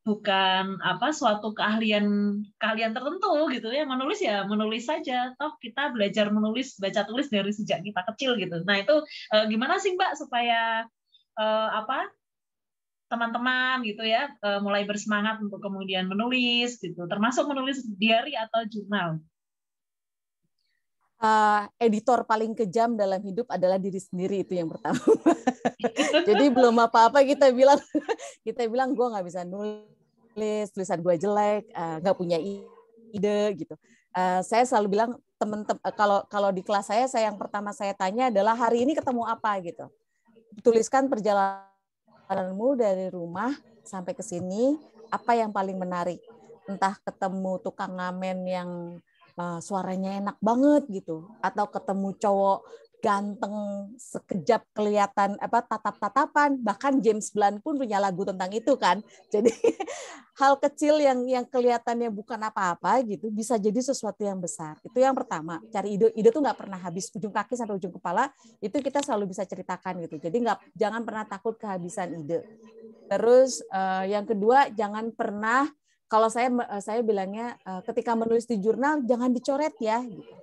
bukan apa suatu keahlian keahlian tertentu gitu ya menulis ya menulis saja toh kita belajar menulis baca tulis dari sejak kita kecil gitu nah itu e, gimana sih mbak supaya e, apa teman-teman gitu ya e, mulai bersemangat untuk kemudian menulis gitu termasuk menulis diary atau jurnal uh, editor paling kejam dalam hidup adalah diri sendiri itu yang pertama. [LAUGHS] Jadi belum apa-apa kita bilang [LAUGHS] kita bilang gue nggak bisa nulis list tulisan gue jelek eh, nggak uh, punya ide gitu uh, saya selalu bilang temen eh, kalau kalau di kelas saya saya yang pertama saya tanya adalah hari ini ketemu apa gitu tuliskan perjalananmu dari rumah sampai ke sini apa yang paling menarik entah ketemu tukang ngamen yang uh, suaranya enak banget gitu atau ketemu cowok ganteng sekejap kelihatan apa tatap-tatapan bahkan James Blunt pun punya lagu tentang itu kan [LAUGHS] jadi hal kecil yang yang kelihatannya bukan apa-apa gitu bisa jadi sesuatu yang besar itu yang pertama cari ide ide tuh nggak pernah habis ujung kaki sampai ujung kepala itu kita selalu bisa ceritakan gitu jadi nggak jangan pernah takut kehabisan ide terus uh, yang kedua jangan pernah kalau saya eh, saya bilangnya eh, ketika menulis di jurnal jangan dicoret ya gitu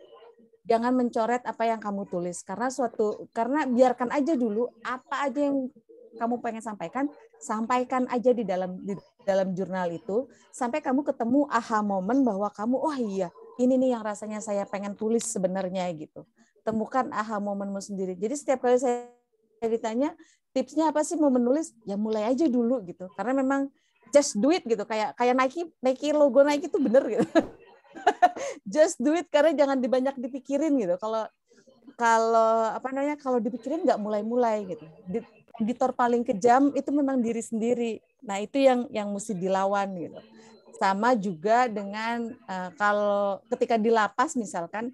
jangan mencoret apa yang kamu tulis karena suatu karena biarkan aja dulu apa aja yang kamu pengen sampaikan sampaikan aja di dalam di dalam jurnal itu sampai kamu ketemu aha momen bahwa kamu oh iya ini nih yang rasanya saya pengen tulis sebenarnya gitu temukan aha momenmu sendiri jadi setiap kali saya ditanya tipsnya apa sih mau menulis ya mulai aja dulu gitu karena memang just do it gitu kayak kayak Nike Nike logo Nike itu bener gitu [LAUGHS] just do it karena jangan dibanyak dipikirin gitu kalau kalau apa namanya kalau dipikirin nggak mulai-mulai gitu editor paling kejam itu memang diri sendiri nah itu yang yang mesti dilawan gitu sama juga dengan uh, kalau ketika di lapas misalkan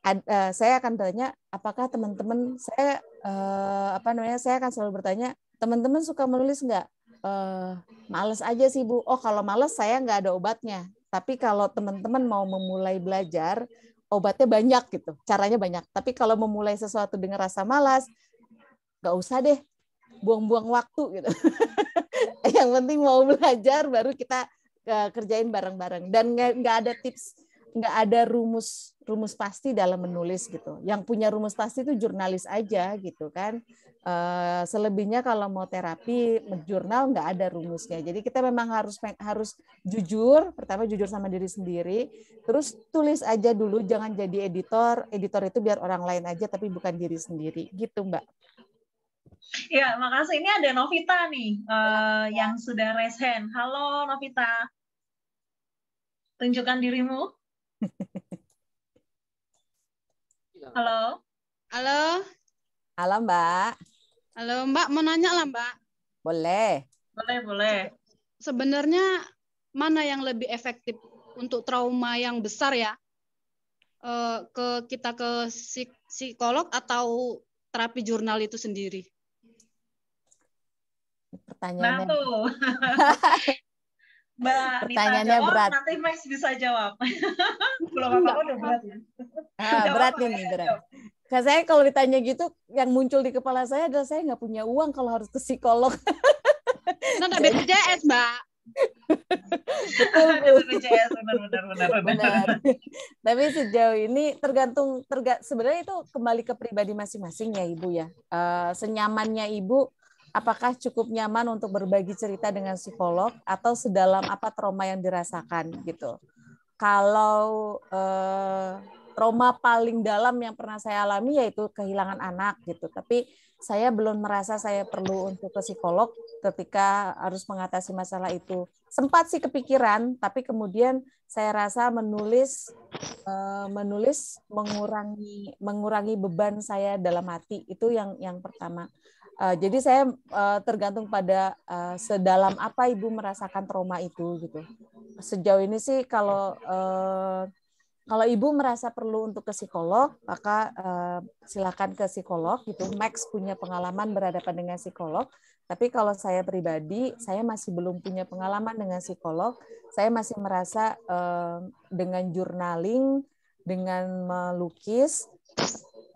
ad, uh, saya akan tanya apakah teman-teman saya uh, apa namanya saya akan selalu bertanya teman-teman suka menulis nggak uh, males aja sih bu oh kalau males saya nggak ada obatnya tapi kalau teman-teman mau memulai belajar, obatnya banyak gitu, caranya banyak. Tapi kalau memulai sesuatu dengan rasa malas, nggak usah deh, buang-buang waktu gitu. [LAUGHS] Yang penting mau belajar, baru kita eh, kerjain bareng-bareng. Dan nggak ada tips nggak ada rumus rumus pasti dalam menulis gitu. Yang punya rumus pasti itu jurnalis aja gitu kan. Eh, selebihnya kalau mau terapi jurnal nggak ada rumusnya. Jadi kita memang harus harus jujur. Pertama jujur sama diri sendiri. Terus tulis aja dulu. Jangan jadi editor. Editor itu biar orang lain aja tapi bukan diri sendiri gitu Mbak. Ya, makasih. Ini ada Novita nih uh, yang sudah raise Halo Novita. Tunjukkan dirimu. Halo. Halo. Halo Mbak. Halo Mbak, mau nanya lah Mbak. Boleh. Boleh, boleh. Sebenarnya mana yang lebih efektif untuk trauma yang besar ya? Eh, ke kita ke psikolog atau terapi jurnal itu sendiri? Pertanyaannya. Nah, [LAUGHS] Mbak Pertanyaannya jawab, berat. nanti Mas bisa jawab. Belum [LAUGHS] apa-apa udah berat. Ya? Ah, berat nih, ya, berat. Karena saya kalau ditanya gitu, yang muncul di kepala saya adalah saya nggak punya uang kalau harus ke psikolog. [LAUGHS] Nona BPJS, Mbak. Betul, benar, Tapi sejauh ini tergantung, terga, sebenarnya itu kembali ke pribadi masing-masing ya Ibu ya. Uh, senyamannya Ibu, apakah cukup nyaman untuk berbagi cerita dengan psikolog atau sedalam apa trauma yang dirasakan gitu. Kalau eh, trauma paling dalam yang pernah saya alami yaitu kehilangan anak gitu. Tapi saya belum merasa saya perlu untuk ke psikolog ketika harus mengatasi masalah itu. Sempat sih kepikiran, tapi kemudian saya rasa menulis eh, menulis mengurangi mengurangi beban saya dalam hati itu yang yang pertama. Eh, jadi saya uh, tergantung pada uh, sedalam apa ibu merasakan trauma itu gitu. Sejauh ini sih kalau uh, kalau ibu merasa perlu untuk ke psikolog, maka uh, silakan ke psikolog gitu. Max punya pengalaman berhadapan dengan psikolog, tapi kalau saya pribadi, saya masih belum punya pengalaman dengan psikolog. Saya masih merasa uh, dengan jurnaling, dengan melukis,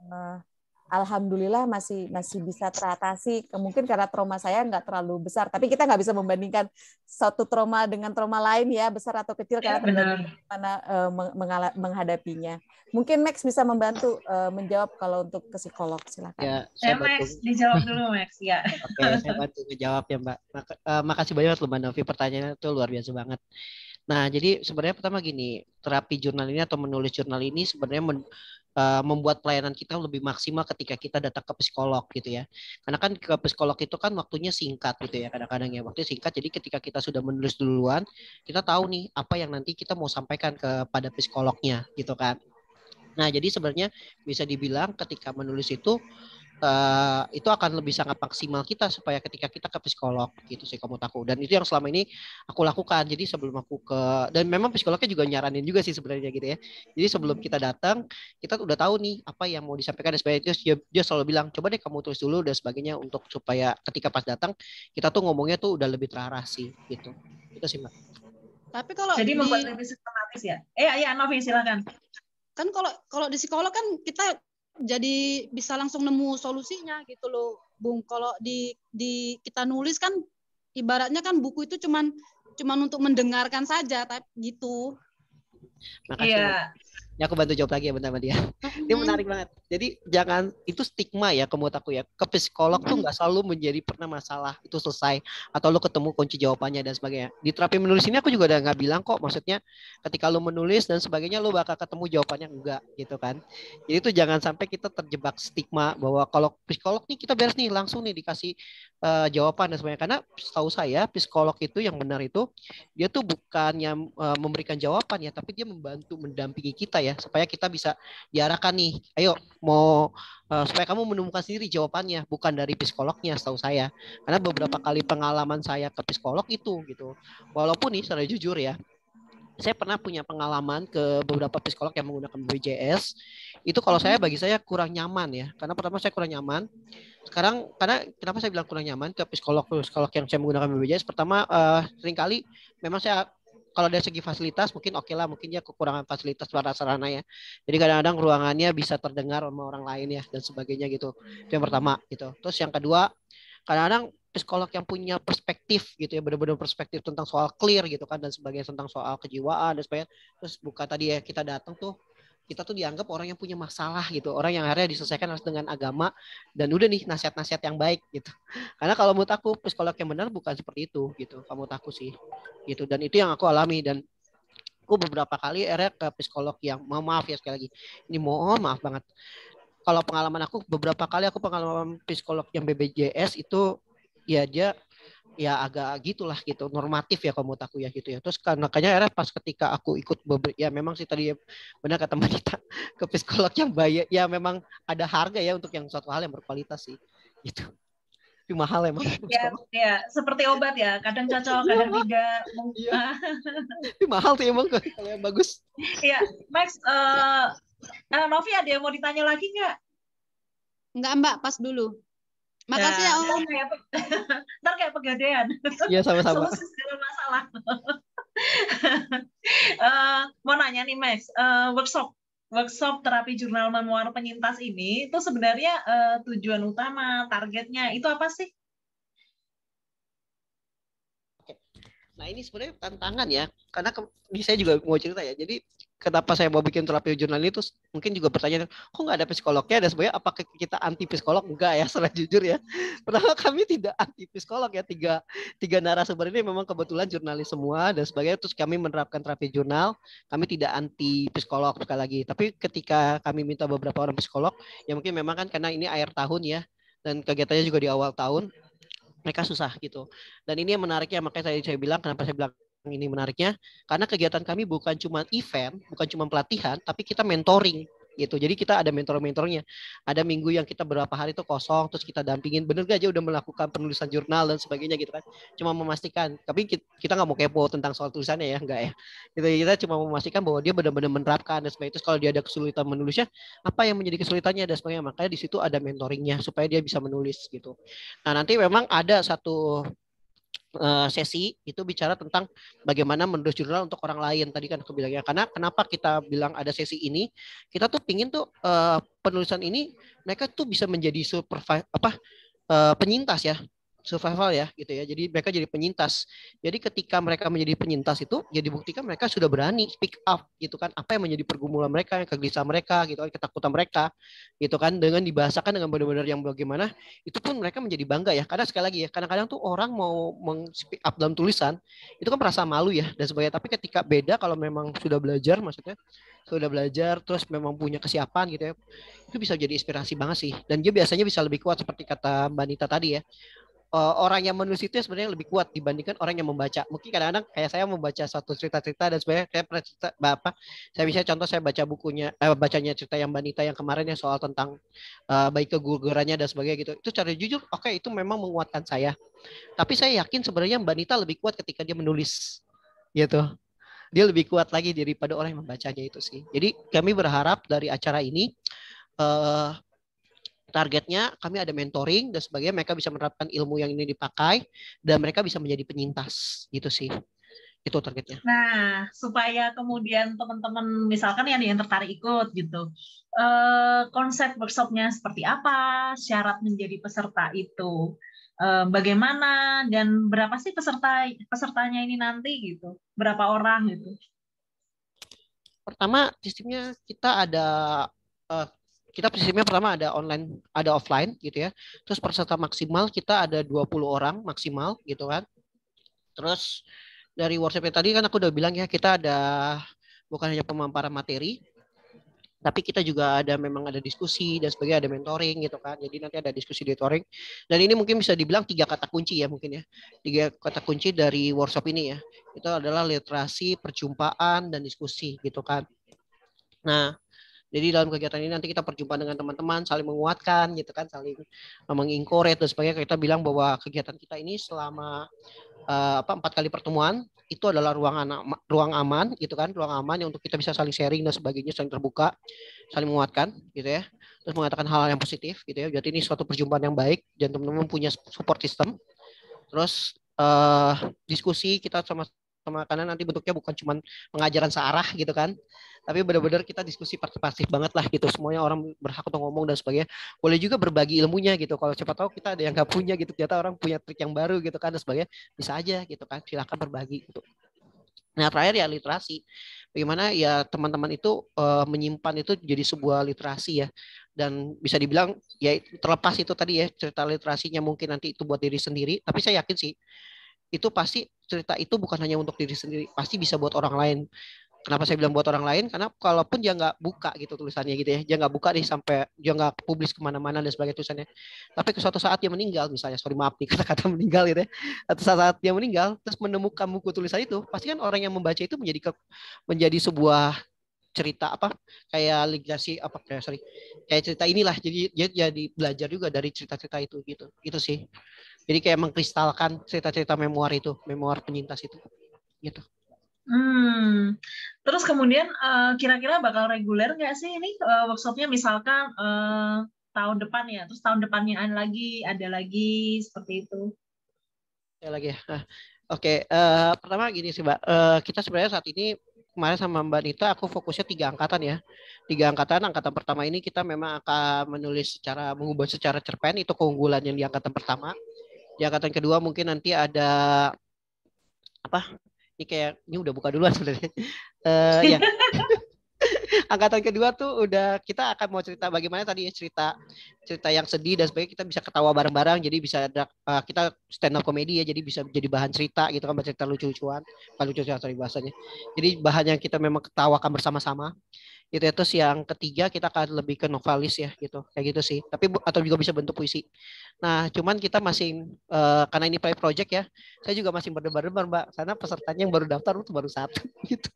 uh, alhamdulillah masih masih bisa teratasi. Mungkin karena trauma saya nggak terlalu besar, tapi kita nggak bisa membandingkan satu trauma dengan trauma lain ya besar atau kecil iya, karena tergantung mana uh, eh, menghadapinya. Mungkin Max bisa membantu uh, menjawab kalau untuk ke psikolog silakan. Ya, eh, saya Max dijawab dulu Max ya. [LAUGHS] Oke, saya bantu menjawab ya Mbak. Maka, uh, makasih banyak loh Mbak Novi pertanyaannya itu luar biasa banget. Nah, jadi sebenarnya pertama gini, terapi jurnal ini atau menulis jurnal ini sebenarnya men Eh, membuat pelayanan kita lebih maksimal ketika kita datang ke psikolog gitu ya. Karena kan ke psikolog itu kan waktunya singkat gitu ya kadang-kadang ya waktunya singkat. Jadi ketika kita sudah menulis duluan, kita tahu nih apa yang nanti kita mau sampaikan kepada psikolognya gitu kan. Nah, jadi sebenarnya bisa dibilang ketika menulis itu uh, itu akan lebih sangat maksimal kita supaya ketika kita ke psikolog gitu sih kamu takut dan itu yang selama ini aku lakukan jadi sebelum aku ke dan memang psikolognya juga nyaranin juga sih sebenarnya gitu ya jadi sebelum kita datang kita udah tahu nih apa yang mau disampaikan dan sebagainya dia, dia selalu bilang coba deh kamu tulis dulu dan sebagainya untuk supaya ketika pas datang kita tuh ngomongnya tuh udah lebih terarah sih gitu itu sih mbak tapi kalau jadi di... membuat lebih sistematis ya eh ya Novi silakan kan kalau kalau di psikolog kan kita jadi bisa langsung nemu solusinya gitu loh Bung kalau di di kita nulis kan ibaratnya kan buku itu cuman cuman untuk mendengarkan saja tapi gitu Iya. Ini aku bantu jawab lagi ya bentar dia. Ini menarik banget. Jadi jangan itu stigma ya kemudian aku ya. Ke psikolog tuh nggak selalu menjadi pernah masalah itu selesai atau lo ketemu kunci jawabannya dan sebagainya. Di terapi menulis ini aku juga udah nggak bilang kok. Maksudnya ketika lo menulis dan sebagainya lo bakal ketemu jawabannya enggak gitu kan. Jadi itu jangan sampai kita terjebak stigma bahwa kalau psikolog nih kita beres nih langsung nih dikasih uh, jawaban dan sebagainya. Karena setahu saya psikolog itu yang benar itu dia tuh bukannya uh, eh, memberikan jawaban ya, tapi dia membantu mendampingi kita ya supaya kita bisa diarahkan nih ayo mau uh, supaya kamu menemukan sendiri jawabannya bukan dari psikolognya setahu saya karena beberapa kali pengalaman saya ke psikolog itu gitu walaupun nih secara jujur ya saya pernah punya pengalaman ke beberapa psikolog yang menggunakan BJS itu kalau saya bagi saya kurang nyaman ya karena pertama saya kurang nyaman sekarang karena kenapa saya bilang kurang nyaman ke psikolog psikolog yang saya menggunakan BPJS pertama uh, seringkali memang saya kalau dari segi fasilitas mungkin oke okay lah mungkin ya kekurangan fasilitas para sarana ya jadi kadang-kadang ruangannya bisa terdengar sama orang lain ya dan sebagainya gitu itu yang pertama gitu terus yang kedua kadang-kadang psikolog yang punya perspektif gitu ya benar-benar perspektif tentang soal clear gitu kan dan sebagainya tentang soal kejiwaan dan sebagainya terus buka tadi ya kita datang tuh kita tuh dianggap orang yang punya masalah gitu, orang yang akhirnya diselesaikan harus dengan agama dan udah nih nasihat-nasihat yang baik gitu. [LAUGHS] Karena kalau menurut aku psikolog yang benar bukan seperti itu gitu, kamu aku sih gitu dan itu yang aku alami dan aku beberapa kali akhirnya ke psikolog yang mohon maaf ya sekali lagi ini mohon maaf banget kalau pengalaman aku beberapa kali aku pengalaman psikolog yang BBJS itu ya dia ya agak gitulah gitu normatif ya kamu aku ya gitu ya terus karena makanya akhirnya pas ketika aku ikut beber, ya memang sih tadi ya, benar kata Manita [LAUGHS] ke psikolog yang bayar ya memang ada harga ya untuk yang suatu hal yang berkualitas sih gitu tapi mahal emang ya, ya seperti obat ya kadang cocok iya, kadang ya, tidak ya. tapi [LAUGHS] mahal sih emang kalau yang bagus ya Max uh, eh, uh, Novi ada yang mau ditanya lagi nggak Enggak Mbak, pas dulu. Makasih ya, iya. Om. [LAUGHS] ntar kayak pegadaian. Iya, sama-sama. Solusi segala masalah. uh, [LAUGHS] mau nanya nih, Max Uh, workshop workshop terapi jurnal memoir penyintas ini itu sebenarnya uh, tujuan utama, targetnya itu apa sih? Nah ini sebenarnya tantangan ya, karena ke, saya juga mau cerita ya. Jadi kenapa saya mau bikin terapi jurnal itu mungkin juga pertanyaan kok nggak ada psikolognya dan sebenarnya apakah kita anti psikolog enggak ya [LAUGHS] secara jujur ya padahal kami tidak anti psikolog ya tiga tiga narasumber ini memang kebetulan jurnalis semua dan sebagainya terus kami menerapkan terapi jurnal kami tidak anti psikolog sekali lagi tapi ketika kami minta beberapa orang psikolog ya mungkin memang kan karena ini akhir tahun ya dan kegiatannya juga di awal tahun mereka susah gitu dan ini yang menariknya makanya saya saya bilang kenapa saya bilang ini menariknya karena kegiatan kami bukan cuma event, bukan cuma pelatihan, tapi kita mentoring gitu. Jadi kita ada mentor-mentornya. Ada minggu yang kita berapa hari itu kosong, terus kita dampingin. Bener gak aja udah melakukan penulisan jurnal dan sebagainya gitu kan. Cuma memastikan. Tapi kita nggak mau kepo tentang soal tulisannya ya, enggak ya. Gitu, kita cuma memastikan bahwa dia benar-benar menerapkan dan sebagainya. Terus kalau dia ada kesulitan menulisnya, apa yang menjadi kesulitannya dan sebagainya. Makanya di situ ada mentoringnya supaya dia bisa menulis gitu. Nah nanti memang ada satu Eh, sesi itu bicara tentang bagaimana menulis jurnal untuk orang lain tadi kan aku bilang ya. karena kenapa kita bilang ada sesi ini kita tuh pingin tuh eh, penulisan ini mereka tuh bisa menjadi super apa eh, penyintas ya survival ya gitu ya. Jadi mereka jadi penyintas. Jadi ketika mereka menjadi penyintas itu jadi ya buktikan mereka sudah berani speak up gitu kan apa yang menjadi pergumulan mereka, yang kegelisahan mereka gitu kan, ketakutan mereka gitu kan dengan dibahasakan dengan benar-benar yang bagaimana itu pun mereka menjadi bangga ya. Karena sekali lagi ya kadang-kadang tuh orang mau meng speak up dalam tulisan itu kan merasa malu ya dan sebagainya. Tapi ketika beda kalau memang sudah belajar maksudnya sudah belajar terus memang punya kesiapan gitu ya itu bisa jadi inspirasi banget sih dan dia biasanya bisa lebih kuat seperti kata Mbak Nita tadi ya Eh, orang yang menulis itu sebenarnya lebih kuat dibandingkan orang yang membaca. Mungkin kadang-kadang kayak saya membaca suatu cerita-cerita dan sebenarnya saya pernah cerita apa? Saya bisa contoh saya baca bukunya, eh, bacanya cerita yang Banita yang kemarin yang soal tentang uh, eh, baik kegugurannya dan sebagainya gitu. Itu cara jujur, oke okay, itu memang menguatkan saya. Tapi saya yakin sebenarnya Banita lebih kuat ketika dia menulis, gitu. Dia lebih kuat lagi daripada orang yang membacanya itu sih. Jadi kami berharap dari acara ini. Uh, targetnya kami ada mentoring dan sebagainya mereka bisa menerapkan ilmu yang ini dipakai dan mereka bisa menjadi penyintas gitu sih itu targetnya. Nah, supaya kemudian teman-teman misalkan yang yang tertarik ikut gitu, eh, konsep workshopnya seperti apa, syarat menjadi peserta itu, eh, bagaimana dan berapa sih peserta pesertanya ini nanti gitu, berapa orang gitu? Pertama, sistemnya kita ada eh, kita sistemnya pertama ada online, ada offline gitu ya. Terus peserta maksimal kita ada 20 orang maksimal gitu kan. Terus dari workshop yang tadi kan aku udah bilang ya kita ada bukan hanya pemaparan materi, tapi kita juga ada memang ada diskusi dan sebagainya ada mentoring gitu kan jadi nanti ada diskusi di mentoring dan ini mungkin bisa dibilang tiga kata kunci ya mungkin ya tiga kata kunci dari workshop ini ya itu adalah literasi perjumpaan dan diskusi gitu kan nah jadi dalam kegiatan ini nanti kita perjumpaan dengan teman-teman, saling menguatkan gitu kan, saling eh, mengingkorek dan sebagainya. Kita bilang bahwa kegiatan kita ini selama uh, apa empat kali pertemuan itu adalah ruang anak ruang aman gitu kan ruang aman yang untuk kita bisa saling sharing dan sebagainya saling terbuka saling menguatkan gitu ya terus mengatakan hal-hal yang positif gitu ya jadi ini suatu perjumpaan yang baik dan teman-teman punya support system terus uh, diskusi kita sama karena nanti bentuknya bukan cuma pengajaran searah gitu kan tapi benar-benar kita diskusi partisipatif banget lah gitu semuanya orang berhak untuk ngomong dan sebagainya boleh juga berbagi ilmunya gitu kalau cepat tahu kita ada yang nggak punya gitu ternyata orang punya trik yang baru gitu kan dan sebagainya bisa aja gitu kan silahkan berbagi gitu nah terakhir ya literasi bagaimana ya teman-teman itu uh, menyimpan itu jadi sebuah literasi ya dan bisa dibilang ya terlepas itu tadi ya cerita literasinya mungkin nanti itu buat diri sendiri tapi saya yakin sih itu pasti cerita itu bukan hanya untuk diri sendiri, pasti bisa buat orang lain. Kenapa saya bilang buat orang lain? Karena kalaupun dia nggak buka gitu tulisannya gitu ya, dia nggak buka nih sampai dia nggak publis kemana-mana dan sebagainya tulisannya. Tapi ke suatu saat dia meninggal misalnya, sorry maaf nih [LAUGHS] kata-kata meninggal gitu ya. Atau saat, saat dia meninggal terus menemukan buku tulisan itu, pasti kan orang yang membaca itu menjadi ke, menjadi sebuah cerita apa kayak legasi apa kayak sorry kayak cerita inilah jadi dia jadi belajar juga dari cerita-cerita itu gitu gitu sih jadi kayak mengkristalkan cerita-cerita memoir itu, memoir penyintas itu. Gitu. Hmm. Terus kemudian kira eh, kira-kira bakal reguler nggak sih ini uh, workshopnya misalkan uh, tahun depan ya, terus tahun depannya ada lagi, ada lagi seperti itu. Ya lagi ya. Nah, oke, okay. uh, pertama gini sih mbak, uh, kita sebenarnya saat ini kemarin sama mbak Nita aku fokusnya tiga angkatan ya, tiga angkatan. Angkatan pertama ini kita memang akan menulis secara mengubah secara cerpen itu keunggulan yang di angkatan pertama di angkatan kedua mungkin nanti ada apa ini kayak ini udah buka duluan [LAUGHS] sebenarnya uh, ya [LAUGHS] angkatan kedua tuh udah kita akan mau cerita bagaimana tadi ya, cerita cerita yang sedih dan sebagainya kita bisa ketawa bareng-bareng jadi bisa ada uh, kita stand up komedi ya jadi bisa jadi bahan cerita gitu kan cerita lucu-lucuan kalau lucu-lucuan bahasanya jadi bahan yang kita memang ketawakan bersama-sama itu itu sih yang ketiga kita akan lebih ke novelis ya gitu kayak gitu sih tapi atau juga bisa bentuk puisi nah cuman kita masih uh, karena ini play project ya saya juga masih berdebar-debar mbak karena pesertanya yang baru daftar itu baru satu [LAUGHS] gitu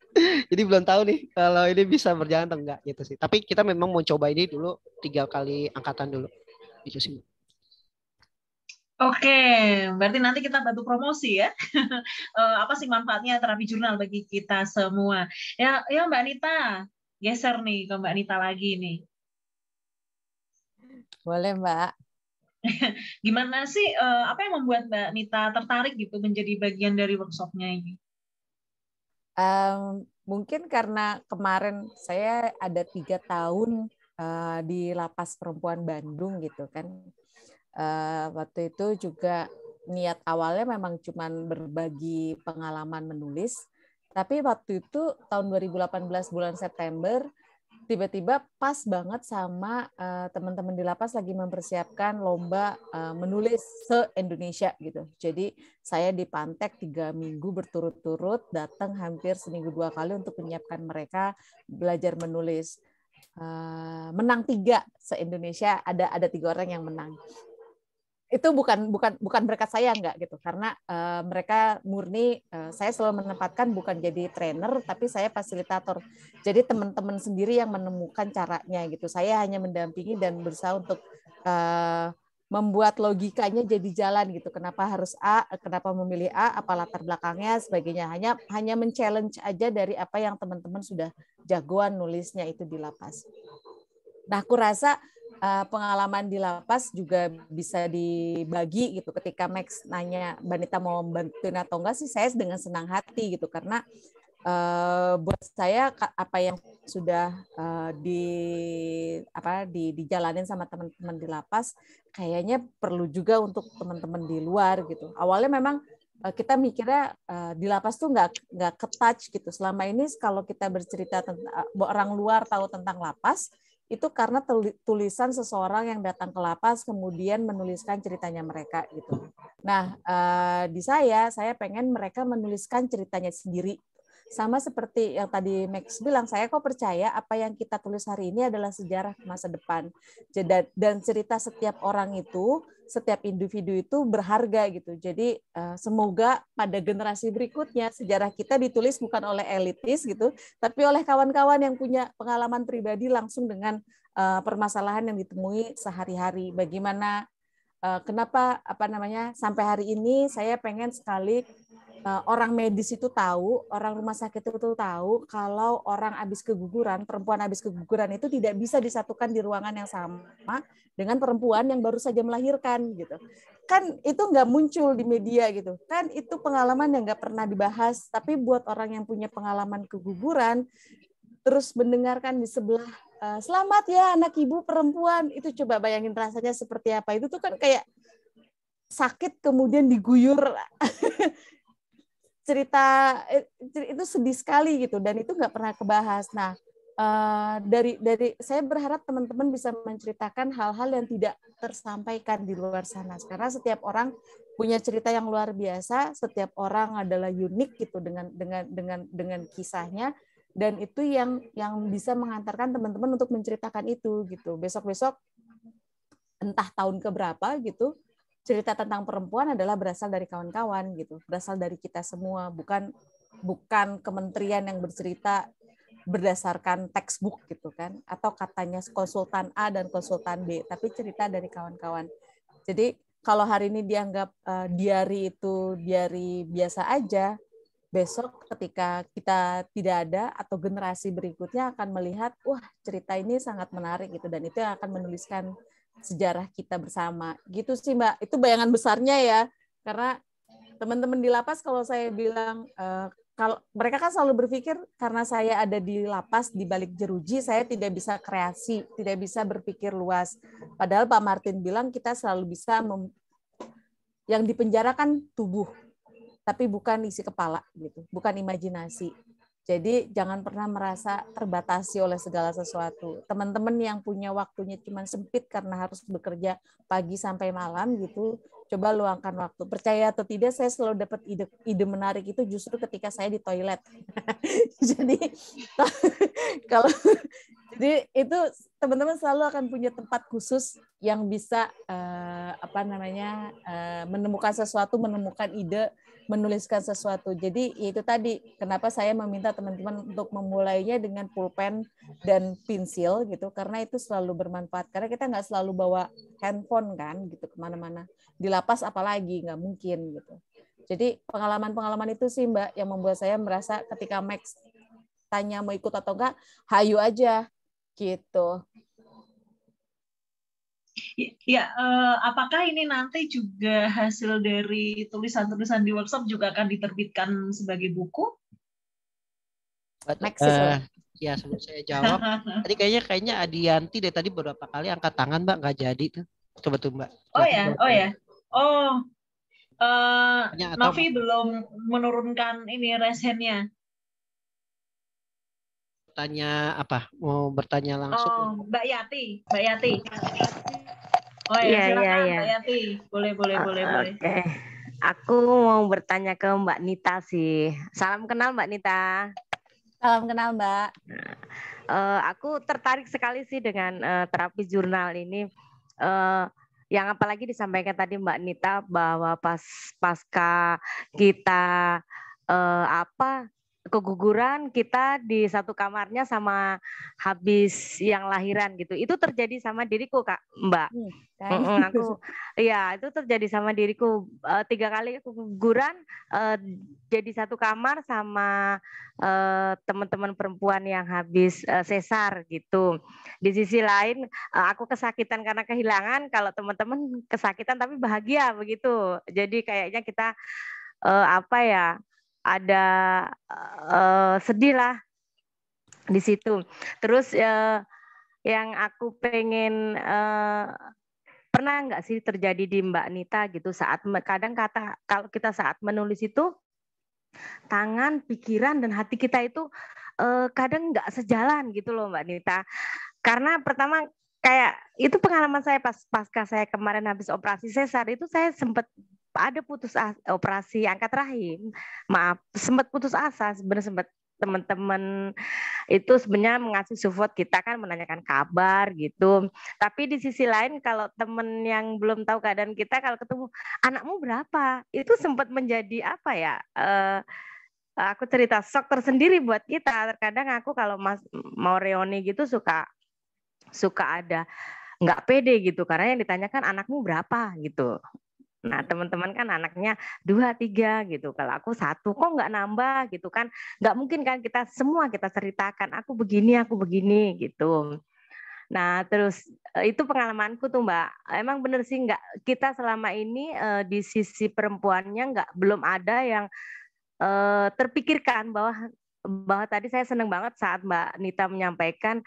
jadi belum tahu nih kalau ini bisa berjalan atau enggak gitu sih tapi kita memang mau coba ini dulu tiga kali angkatan dulu gitu sih Oke, berarti nanti kita bantu promosi ya. [LAUGHS] Eh, apa sih manfaatnya terapi jurnal bagi kita semua? Ya, ya Mbak Anita, geser nih ke Mbak Nita lagi nih. Boleh Mbak. [LAUGHS] Gimana sih eh, apa yang membuat Mbak Nita tertarik gitu menjadi bagian dari workshopnya ini? Um, mungkin karena kemarin saya ada tiga tahun uh, di lapas perempuan Bandung gitu kan. Uh, waktu itu juga niat awalnya memang cuman berbagi pengalaman menulis tapi waktu itu tahun 2018 bulan September tiba-tiba pas banget sama uh, teman-teman di lapas lagi mempersiapkan lomba uh, menulis se-Indonesia gitu. Jadi saya di Pantek tiga minggu berturut-turut datang hampir seminggu dua kali untuk menyiapkan mereka belajar menulis. Uh, menang tiga se-Indonesia ada ada tiga orang yang menang itu bukan bukan bukan berkat saya enggak gitu karena uh, mereka murni uh, saya selalu menempatkan bukan jadi trainer tapi saya fasilitator jadi teman-teman sendiri yang menemukan caranya gitu saya hanya mendampingi dan berusaha untuk uh, membuat logikanya jadi jalan gitu kenapa harus A kenapa memilih A apa latar belakangnya sebagainya hanya hanya men aja dari apa yang teman-teman sudah jagoan nulisnya itu di lapas nah aku rasa uh, pengalaman di lapas juga bisa dibagi gitu. Ketika Max nanya Banita mau bantuin atau enggak sih, saya dengan senang hati gitu karena uh, buat saya apa yang sudah uh, di apa di dijalanin sama teman-teman di lapas kayaknya perlu juga untuk teman-teman di luar gitu. Awalnya memang kita mikirnya uh, di lapas tuh nggak nggak ketouch gitu. Selama ini kalau kita bercerita tentang orang luar tahu tentang lapas, itu karena tulisan seseorang yang datang ke lapas kemudian menuliskan ceritanya mereka gitu. Nah, eh, di saya saya pengen mereka menuliskan ceritanya sendiri sama seperti yang tadi Max bilang, saya kok percaya apa yang kita tulis hari ini adalah sejarah masa depan. Dan cerita setiap orang itu, setiap individu itu berharga gitu. Jadi eh, semoga pada generasi berikutnya sejarah kita ditulis bukan oleh elitis gitu, tapi oleh kawan-kawan yang punya pengalaman pribadi langsung dengan eh, permasalahan yang ditemui sehari-hari. Bagaimana eh, kenapa apa namanya sampai hari ini saya pengen sekali Eh, orang medis itu tahu, orang rumah sakit itu tahu kalau orang habis keguguran, perempuan habis keguguran itu tidak bisa disatukan di ruangan yang sama dengan perempuan yang baru saja melahirkan gitu. Kan itu nggak muncul di media gitu. Kan itu pengalaman yang nggak pernah dibahas, tapi buat orang yang punya pengalaman keguguran terus mendengarkan di sebelah eh, selamat ya anak ibu perempuan itu coba bayangin rasanya seperti apa itu tuh kan kayak sakit kemudian diguyur [LAUGHS] cerita eh, itu sedih sekali gitu dan itu nggak pernah kebahas. Nah uh, dari dari saya berharap teman-teman bisa menceritakan hal-hal yang tidak tersampaikan di luar sana karena setiap orang punya cerita yang luar biasa, setiap orang adalah unik gitu dengan dengan dengan dengan kisahnya dan itu yang yang bisa mengantarkan teman-teman untuk menceritakan itu gitu. Besok-besok entah tahun keberapa gitu cerita tentang perempuan adalah berasal dari kawan-kawan gitu, berasal dari kita semua, bukan bukan kementerian yang bercerita berdasarkan textbook gitu kan atau katanya konsultan A dan konsultan B tapi cerita dari kawan-kawan jadi kalau hari ini dianggap uh, diari itu diari biasa aja besok ketika kita tidak ada atau generasi berikutnya akan melihat wah cerita ini sangat menarik gitu dan itu yang akan menuliskan sejarah kita bersama. Gitu sih Mbak. Itu bayangan besarnya ya. Karena teman-teman di lapas kalau saya bilang eh, kalau mereka kan selalu berpikir karena saya ada di lapas di balik jeruji saya tidak bisa kreasi, tidak bisa berpikir luas. Padahal Pak Martin bilang kita selalu bisa mem yang dipenjarakan tubuh tapi bukan isi kepala gitu, bukan imajinasi. Jadi jangan pernah merasa terbatasi oleh segala sesuatu. Teman-teman yang punya waktunya cuma sempit karena harus bekerja pagi sampai malam gitu, coba luangkan waktu. Percaya atau tidak, saya selalu dapat ide ide menarik itu justru ketika saya di toilet. [LAUGHS] jadi [LAUGHS] kalau jadi itu teman-teman selalu akan punya tempat khusus yang bisa eh, apa namanya eh, menemukan sesuatu, menemukan ide menuliskan sesuatu. Jadi ya itu tadi kenapa saya meminta teman-teman untuk memulainya dengan pulpen dan pensil gitu karena itu selalu bermanfaat karena kita nggak selalu bawa handphone kan gitu kemana-mana di lapas apalagi nggak mungkin gitu. Jadi pengalaman-pengalaman itu sih Mbak yang membuat saya merasa ketika Max tanya mau ikut atau enggak, hayu aja gitu. Ya, uh, apakah ini nanti juga hasil dari tulisan-tulisan di workshop juga akan diterbitkan sebagai buku? Next, uh, ya sebelum saya jawab, [LAUGHS] tadi kayaknya kayaknya Adianti deh tadi beberapa kali angkat tangan mbak nggak jadi tuh, coba tuh mbak. Oh ya, oh ya, oh. Uh, atau... Novi belum menurunkan ini resennya Tanya apa? Mau bertanya langsung? Oh, Mbak Yati. Mbak Yati. Oh ya, iya, ya, silakan iya. Mbak Yati. Boleh, boleh, boleh, okay. Ah, boleh. Aku mau bertanya ke Mbak Nita sih. Salam kenal Mbak Nita. Salam kenal Mbak. Uh, aku tertarik sekali sih dengan uh, terapi jurnal ini. Uh, yang apalagi disampaikan tadi Mbak Nita bahwa pas pasca kita uh, apa keguguran kita di satu kamarnya sama habis yang lahiran gitu itu terjadi sama diriku kak mbak hmm, aku [LAUGHS] ya itu terjadi sama diriku e, tiga kali keguguran e, jadi satu kamar sama e, teman-teman perempuan yang habis e, sesar gitu di sisi lain e, aku kesakitan karena kehilangan kalau teman-teman kesakitan tapi bahagia begitu jadi kayaknya kita e, apa ya ada uh, sedih lah di situ. Terus uh, yang aku pengen uh, pernah nggak sih terjadi di Mbak Nita gitu saat kadang kata kalau kita saat menulis itu tangan, pikiran dan hati kita itu uh, kadang nggak sejalan gitu loh Mbak Nita. Karena pertama kayak itu pengalaman saya pas pasca saya kemarin habis operasi sesar itu saya sempat ada putus asa, operasi angkat rahim. Maaf, sempat putus asa sebenarnya sempat teman-teman itu sebenarnya mengasih support kita kan menanyakan kabar gitu. Tapi di sisi lain kalau teman yang belum tahu keadaan kita kalau ketemu anakmu berapa itu sempat menjadi apa ya? Uh, aku cerita shock tersendiri buat kita. Terkadang aku kalau mas, mau reuni gitu suka suka ada nggak pede gitu karena yang ditanyakan anakmu berapa gitu Nah, teman-teman kan anaknya dua tiga gitu. Kalau aku satu, kok nggak nambah gitu kan? Nggak mungkin kan kita semua kita ceritakan. Aku begini, aku begini gitu. Nah, terus e, itu pengalamanku tuh Mbak. Emang bener sih nggak kita selama ini eh, di sisi perempuannya nggak belum ada yang eh, terpikirkan bahwa bahwa tadi saya seneng banget saat Mbak Nita menyampaikan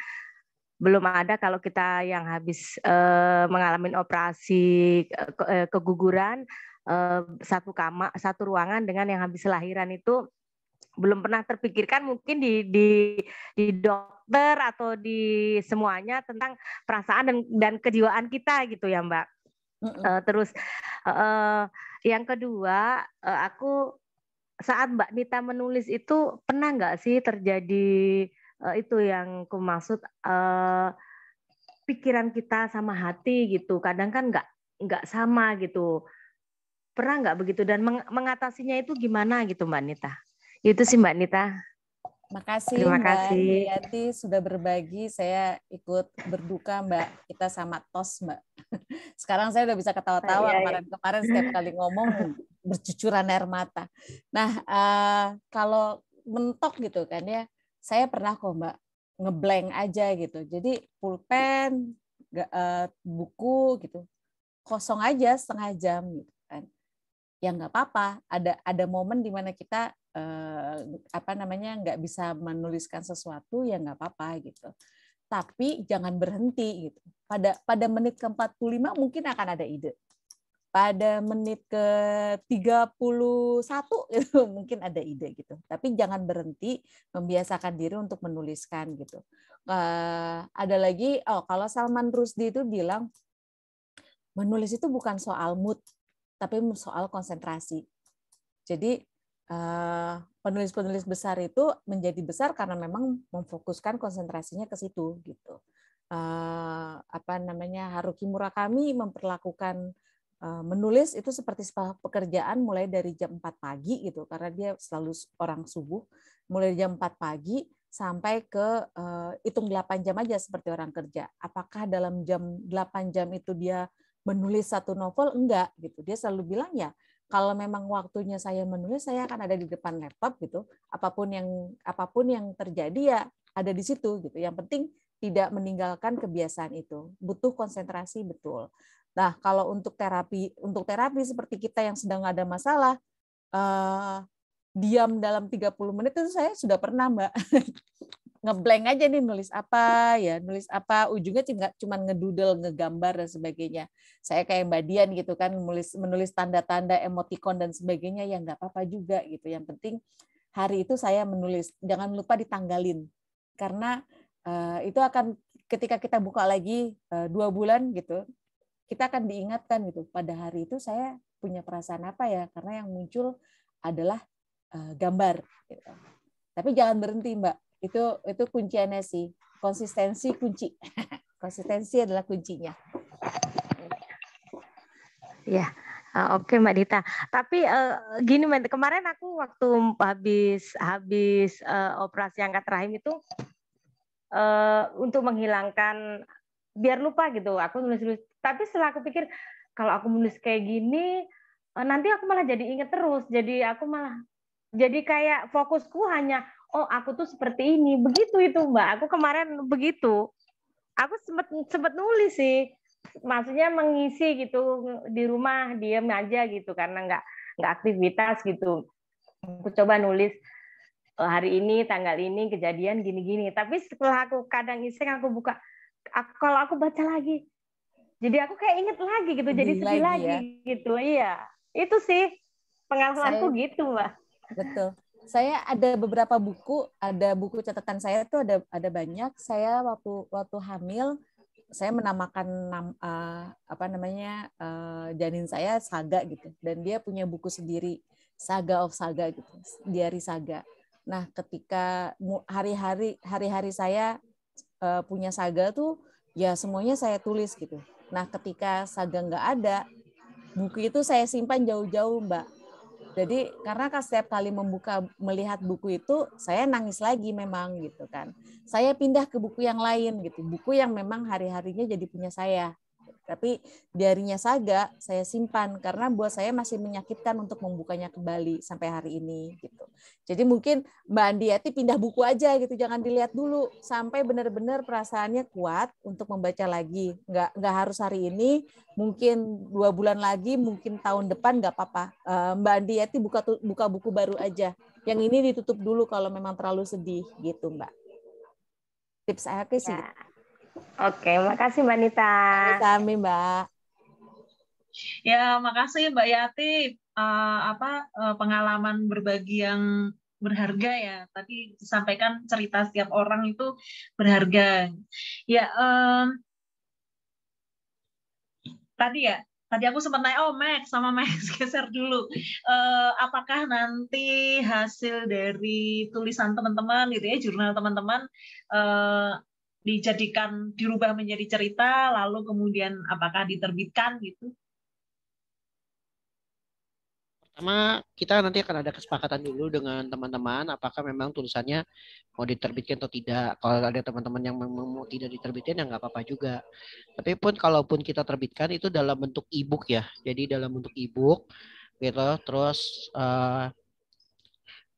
belum ada kalau kita yang habis eh, mengalami operasi eh, eh keguguran eh, satu kamar satu ruangan dengan yang habis lahiran itu belum pernah terpikirkan mungkin di di di dokter atau di semuanya tentang perasaan dan dan kejiwaan kita gitu ya Mbak. uh, terus uh, yang kedua uh, aku saat Mbak Nita menulis itu pernah nggak sih terjadi Eh, itu yang ku maksud eh, pikiran kita sama hati gitu kadang kan nggak nggak sama gitu pernah nggak begitu dan meng mengatasinya itu gimana gitu mbak Nita ya itu sih mbak Nita Makasih Terima kasih. Mbak Yati sudah berbagi. Saya ikut berduka Mbak. Kita sama tos Mbak. [LAUGHS] Sekarang saya udah bisa ketawa-tawa. Kemarin-kemarin iya, iya. setiap kali ngomong bercucuran air mata. Nah uh, kalau mentok gitu kan ya saya pernah kok mbak ngeblank aja gitu jadi pulpen eh, buku gitu kosong aja setengah jam gitu kan ya nggak apa-apa ada ada momen dimana kita uh, apa namanya nggak bisa menuliskan sesuatu ya nggak apa-apa gitu tapi jangan berhenti gitu pada pada menit ke 45 mungkin akan ada ide pada menit ke 31 gitu [LAUGHS] mungkin ada ide gitu. Tapi jangan berhenti membiasakan diri untuk menuliskan gitu. Uh, ada lagi oh kalau Salman Rusdi itu bilang menulis itu bukan soal mood tapi soal konsentrasi. Jadi uh, penulis-penulis besar itu menjadi besar karena memang memfokuskan konsentrasinya ke situ gitu. Uh, apa namanya Haruki Murakami memperlakukan Eh, menulis itu seperti pekerjaan mulai dari jam 4 pagi gitu karena dia selalu orang subuh mulai jam 4 pagi sampai ke uh, hitung 8 jam aja seperti orang kerja. Apakah dalam jam 8 jam itu dia menulis satu novel? Enggak gitu. Dia selalu bilang ya, kalau memang waktunya saya menulis saya akan ada di depan laptop gitu. Apapun yang apapun yang terjadi ya ada di situ gitu. Yang penting tidak meninggalkan kebiasaan itu. Butuh konsentrasi betul. Nah, kalau untuk terapi untuk terapi seperti kita yang sedang ada masalah uh, diam dalam 30 menit itu saya sudah pernah, Mbak. [LAUGHS] Ngeblank aja nih nulis apa ya, nulis apa, ujungnya cuma ngedudel, ngegambar dan sebagainya. Saya kayak Mbak Dian gitu kan menulis menulis tanda-tanda emotikon dan sebagainya yang nggak apa-apa juga gitu. Yang penting hari itu saya menulis, jangan lupa ditanggalin. Karena uh, itu akan ketika kita buka lagi uh, dua bulan gitu kita akan diingatkan gitu pada hari itu saya punya perasaan apa ya karena yang muncul adalah uh, gambar gitu. tapi jangan berhenti mbak itu itu kunciannya sih konsistensi kunci [LAUGHS] konsistensi adalah kuncinya ya Oke Mbak Dita, tapi uh, gini Mbak, kemarin aku waktu habis habis uh, operasi angkat rahim itu uh, untuk menghilangkan biar lupa gitu aku nulis nulis tapi setelah aku pikir kalau aku nulis kayak gini eh, nanti aku malah jadi inget terus jadi aku malah jadi kayak fokusku hanya oh aku tuh seperti ini begitu itu mbak aku kemarin begitu aku sempet sempet nulis sih maksudnya mengisi gitu di rumah diem aja gitu karena nggak nggak aktivitas gitu aku coba nulis eh, hari ini tanggal ini kejadian gini-gini tapi setelah aku kadang iseng aku buka aku, kalau aku baca lagi jadi aku kayak inget lagi gitu jadi sedih, lagi, lagi ya. gitu iya itu sih pengalamanku gitu mbak betul saya ada beberapa buku ada buku catatan saya tuh ada ada banyak saya waktu waktu hamil saya menamakan nam, uh, apa namanya uh, janin saya Saga gitu dan dia punya buku sendiri Saga of Saga gitu diari Saga nah ketika hari-hari hari-hari saya uh, punya saga tuh ya semuanya saya tulis gitu. Nah ketika saga nggak ada, buku itu saya simpan jauh-jauh mbak. Jadi karena setiap kali membuka melihat buku itu saya nangis lagi memang gitu kan. Saya pindah ke buku yang lain gitu, buku yang memang hari-harinya jadi punya saya tapi diarinya Saga saya simpan karena buat saya masih menyakitkan untuk membukanya kembali sampai hari ini gitu. Jadi mungkin Mbak Andiati pindah buku aja gitu, jangan dilihat dulu sampai benar-benar perasaannya kuat untuk membaca lagi. Nggak nggak harus hari ini, mungkin dua bulan lagi, mungkin tahun depan nggak apa-apa. Eh, Mbak Andiati buka buka buku baru aja. Yang ini ditutup dulu kalau memang terlalu sedih gitu Mbak. Tips saya ke sih. Ya. Gitu. Oke, makasih Mbak Nita. Kami Mbak. Ya, makasih Mbak Yati. Uh, apa uh, pengalaman berbagi yang berharga ya. Tadi disampaikan cerita setiap orang itu berharga. Ya, um, tadi ya tadi aku sempat naik oh Max sama Max [LAUGHS] geser dulu uh, apakah nanti hasil dari tulisan teman-teman gitu ya jurnal teman-teman uh, dijadikan dirubah menjadi cerita lalu kemudian apakah diterbitkan gitu? Pertama, kita nanti akan ada kesepakatan dulu dengan teman-teman apakah memang tulisannya mau diterbitkan atau tidak. Kalau ada teman-teman yang memang mau tidak diterbitkan ya nggak apa-apa juga. Tapi pun kalaupun kita terbitkan itu dalam bentuk e-book ya. Jadi dalam bentuk e-book gitu. Terus uh,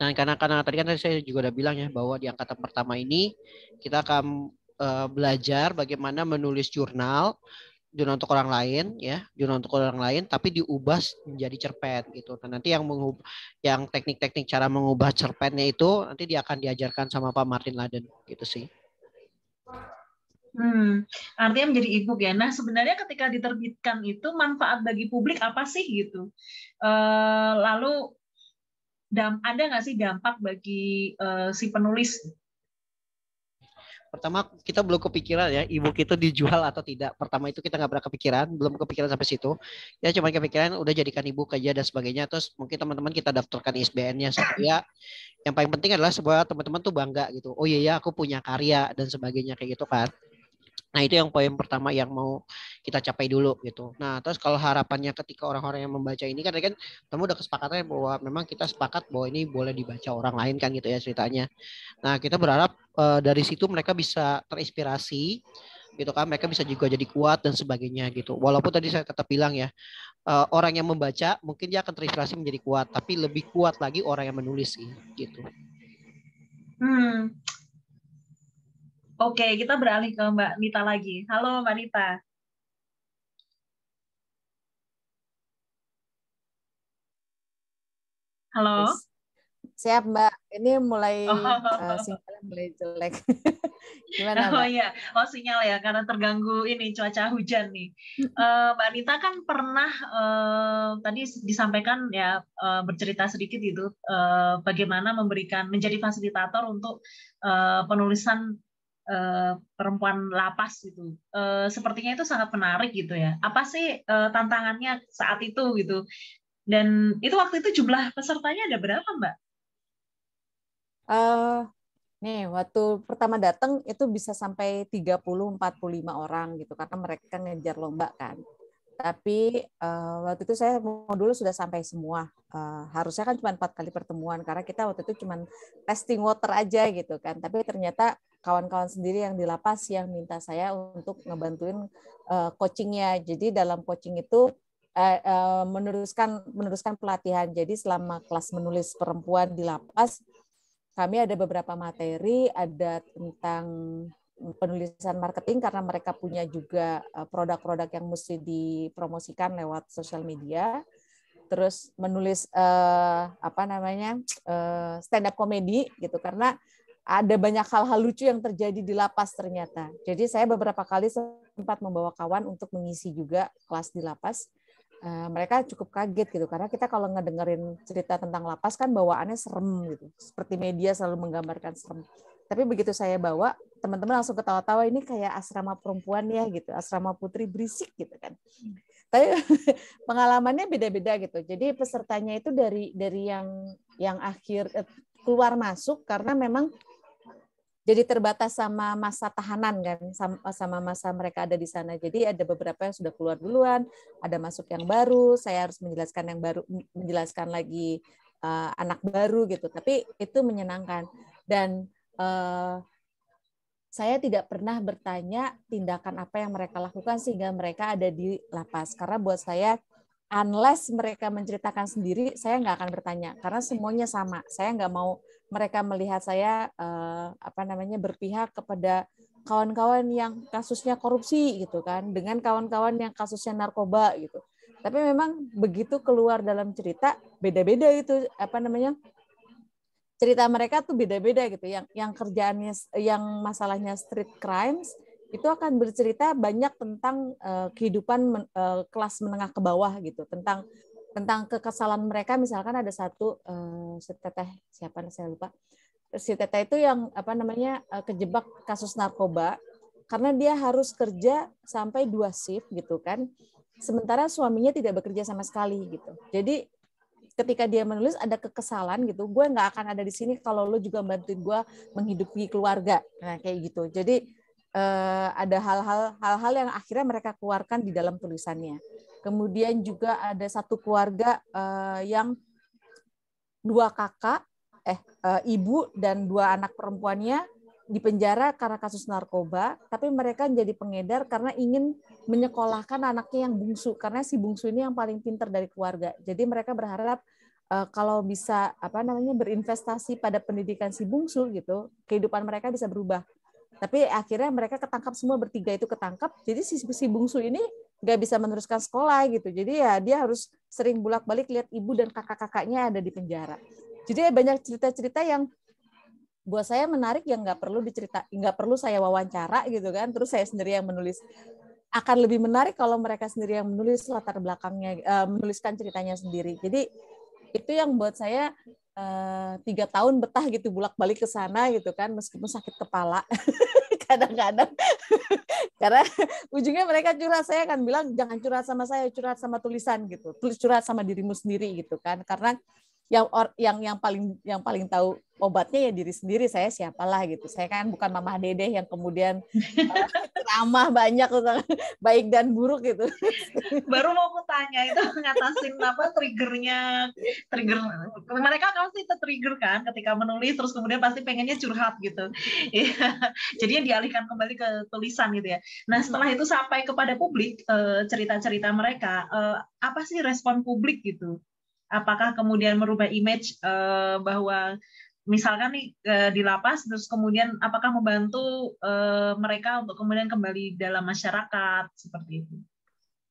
Nah, karena karena tadi kan tadi saya juga udah bilang ya bahwa di angkatan pertama ini kita akan uh, belajar bagaimana menulis jurnal jurnal untuk orang lain ya jurnal untuk orang lain tapi diubah menjadi cerpen gitu nah nanti yang mengubah yang teknik-teknik cara mengubah cerpennya itu nanti dia akan diajarkan sama Pak Martin Laden gitu sih Hmm, artinya menjadi e-book ya. Nah, sebenarnya ketika diterbitkan itu manfaat bagi publik apa sih gitu? E, lalu ada nggak sih dampak bagi e, si penulis pertama kita belum kepikiran ya ibu kita dijual atau tidak pertama itu kita nggak pernah kepikiran belum kepikiran sampai situ ya cuma kepikiran udah jadikan ibu aja dan sebagainya terus mungkin teman-teman kita daftarkan ISBN-nya supaya yang paling penting adalah sebuah teman-teman tuh bangga gitu oh iya ya aku punya karya dan sebagainya kayak gitu kan Nah, itu yang poin pertama yang mau kita capai dulu gitu. Nah, terus kalau harapannya ketika orang-orang yang membaca ini kan kan temu udah kesepakatan bahwa memang kita sepakat bahwa ini boleh dibaca orang lain kan gitu ya ceritanya. Nah, kita berharap uh, dari situ mereka bisa terinspirasi gitu kan mereka bisa juga jadi kuat dan sebagainya gitu. Walaupun tadi saya tetap bilang ya uh, orang yang membaca mungkin dia akan terinspirasi menjadi kuat, tapi lebih kuat lagi orang yang menulis gitu. Hmm, Oke, kita beralih ke Mbak Nita lagi. Halo Mbak Nita. Halo. Siap Mbak, ini mulai oh. uh, sinyalnya mulai jelek. [LAUGHS] Gimana oh, Mbak? Oh iya, oh sinyal ya karena terganggu ini cuaca hujan nih. Uh, Mbak Nita kan pernah uh, tadi disampaikan ya uh, bercerita sedikit itu uh, bagaimana memberikan menjadi fasilitator untuk uh, penulisan Eh, perempuan lapas gitu. Uh, sepertinya itu sangat menarik gitu ya. Apa sih uh, tantangannya saat itu gitu? Dan itu waktu itu jumlah pesertanya ada berapa Mbak? Uh, nih waktu pertama datang itu bisa sampai 30-45 orang gitu karena mereka ngejar lomba kan. Tapi uh, waktu itu saya modul sudah sampai semua. Uh, harusnya kan cuma empat kali pertemuan karena kita waktu itu cuma testing water aja gitu kan. Tapi ternyata kawan-kawan sendiri yang di lapas yang minta saya untuk ngebantuin uh, coachingnya. Jadi dalam coaching itu uh, uh, meneruskan meneruskan pelatihan. Jadi selama kelas menulis perempuan di lapas, kami ada beberapa materi, ada tentang penulisan marketing karena mereka punya juga produk-produk yang mesti dipromosikan lewat sosial media. Terus menulis uh, apa namanya uh, stand up komedi gitu karena ada banyak hal-hal lucu yang terjadi di lapas ternyata. Jadi saya beberapa kali sempat membawa kawan untuk mengisi juga kelas di lapas. Eh, mereka cukup kaget gitu karena kita kalau ngedengerin cerita tentang lapas kan bawaannya serem gitu. Seperti media selalu menggambarkan serem. Tapi begitu saya bawa, teman-teman langsung ketawa-tawa ini kayak asrama perempuan ya gitu, asrama putri berisik gitu kan. Tapi [LAUGHS] pengalamannya beda-beda gitu. Jadi pesertanya itu dari dari yang yang akhir eh, keluar masuk karena memang jadi terbatas sama masa tahanan kan sama, sama masa mereka ada di sana jadi ada beberapa yang sudah keluar duluan ada masuk yang baru saya harus menjelaskan yang baru menjelaskan lagi uh, anak baru gitu tapi itu menyenangkan dan uh, saya tidak pernah bertanya tindakan apa yang mereka lakukan sehingga mereka ada di lapas karena buat saya unless mereka menceritakan sendiri, saya nggak akan bertanya karena semuanya sama. Saya nggak mau mereka melihat saya uh, apa namanya berpihak kepada kawan-kawan yang kasusnya korupsi gitu kan, dengan kawan-kawan yang kasusnya narkoba gitu. Tapi memang begitu keluar dalam cerita beda-beda itu apa namanya cerita mereka tuh beda-beda gitu. Yang yang kerjaannya yang masalahnya street crimes itu akan bercerita banyak tentang uh, kehidupan men, uh, kelas menengah ke bawah gitu tentang tentang kekesalan mereka misalkan ada satu uh, si teteh siapa saya lupa si teteh itu yang apa namanya uh, kejebak kasus narkoba karena dia harus kerja sampai dua shift gitu kan sementara suaminya tidak bekerja sama sekali gitu jadi ketika dia menulis ada kekesalan gitu gue nggak akan ada di sini kalau lo juga bantuin gue menghidupi keluarga nah kayak gitu jadi uh, ada hal-hal hal-hal yang akhirnya mereka keluarkan di dalam tulisannya. Kemudian juga ada satu keluarga uh, yang dua kakak, eh uh, ibu dan dua anak perempuannya dipenjara karena kasus narkoba, tapi mereka menjadi pengedar karena ingin menyekolahkan anaknya yang bungsu karena si bungsu ini yang paling pintar dari keluarga. Jadi mereka berharap uh, kalau bisa apa namanya berinvestasi pada pendidikan si bungsu gitu, kehidupan mereka bisa berubah tapi akhirnya mereka ketangkap semua bertiga itu ketangkap. Jadi si, si bungsu ini nggak bisa meneruskan sekolah gitu. Jadi ya dia harus sering bolak-balik lihat ibu dan kakak-kakaknya ada di penjara. Jadi ya banyak cerita-cerita yang buat saya menarik yang nggak perlu dicerita, nggak perlu saya wawancara gitu kan. Terus saya sendiri yang menulis akan lebih menarik kalau mereka sendiri yang menulis latar belakangnya, eh, menuliskan ceritanya sendiri. Jadi itu yang buat saya Eh, tiga tahun betah gitu bulak balik ke sana gitu kan meskipun sakit kepala [LAUGHS] kadang-kadang [LAUGHS] karena ujungnya mereka curhat saya kan bilang jangan curhat sama saya curhat sama tulisan gitu tulis curhat sama dirimu sendiri gitu kan karena yang or, yang yang paling yang paling tahu obatnya ya diri sendiri saya siapalah gitu saya kan bukan mamah dede yang kemudian eh, ramah banyak [LAUGHS] baik dan buruk gitu baru mau aku tanya itu ngatasin apa triggernya trigger mereka kan pasti tertrigger kan ketika menulis terus kemudian pasti pengennya curhat gitu iya. jadi yang dialihkan kembali ke tulisan gitu ya nah setelah itu sampai kepada publik eh, cerita-cerita mereka eh, apa sih respon publik gitu apakah kemudian merubah image uh, bahwa misalkan nih uh, di lapas terus kemudian apakah membantu uh, mereka untuk kemudian kembali dalam masyarakat seperti itu?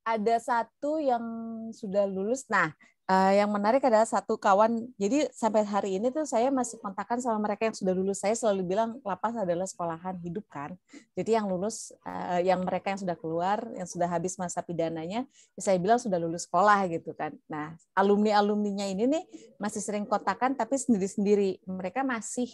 Ada satu yang sudah lulus. Nah, uh, yang menarik adalah satu kawan. Jadi sampai hari ini tuh saya masih kontakkan sama mereka yang sudah lulus. Saya selalu bilang lapas adalah sekolahan hidup kan. Jadi yang lulus, uh, yang mereka yang sudah keluar, yang sudah habis masa pidananya, ya saya bilang sudah lulus sekolah gitu kan. Nah alumni alumninya ini nih masih sering kontakkan tapi sendiri sendiri. Mereka masih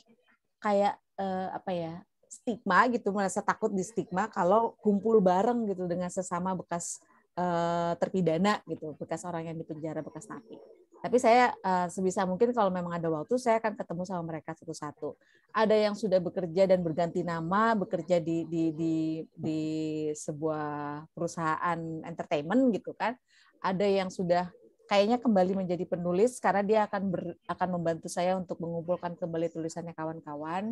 kayak uh, apa ya stigma gitu merasa takut di stigma kalau kumpul bareng gitu dengan sesama bekas Eh, terpidana gitu, bekas orang yang dipenjara, bekas napi. Tapi saya eh, sebisa mungkin kalau memang ada waktu saya akan ketemu sama mereka satu-satu. Ada yang sudah bekerja dan berganti nama, bekerja di di di di sebuah perusahaan entertainment gitu kan. Ada yang sudah kayaknya kembali menjadi penulis karena dia akan ber, akan membantu saya untuk mengumpulkan kembali tulisannya kawan-kawan.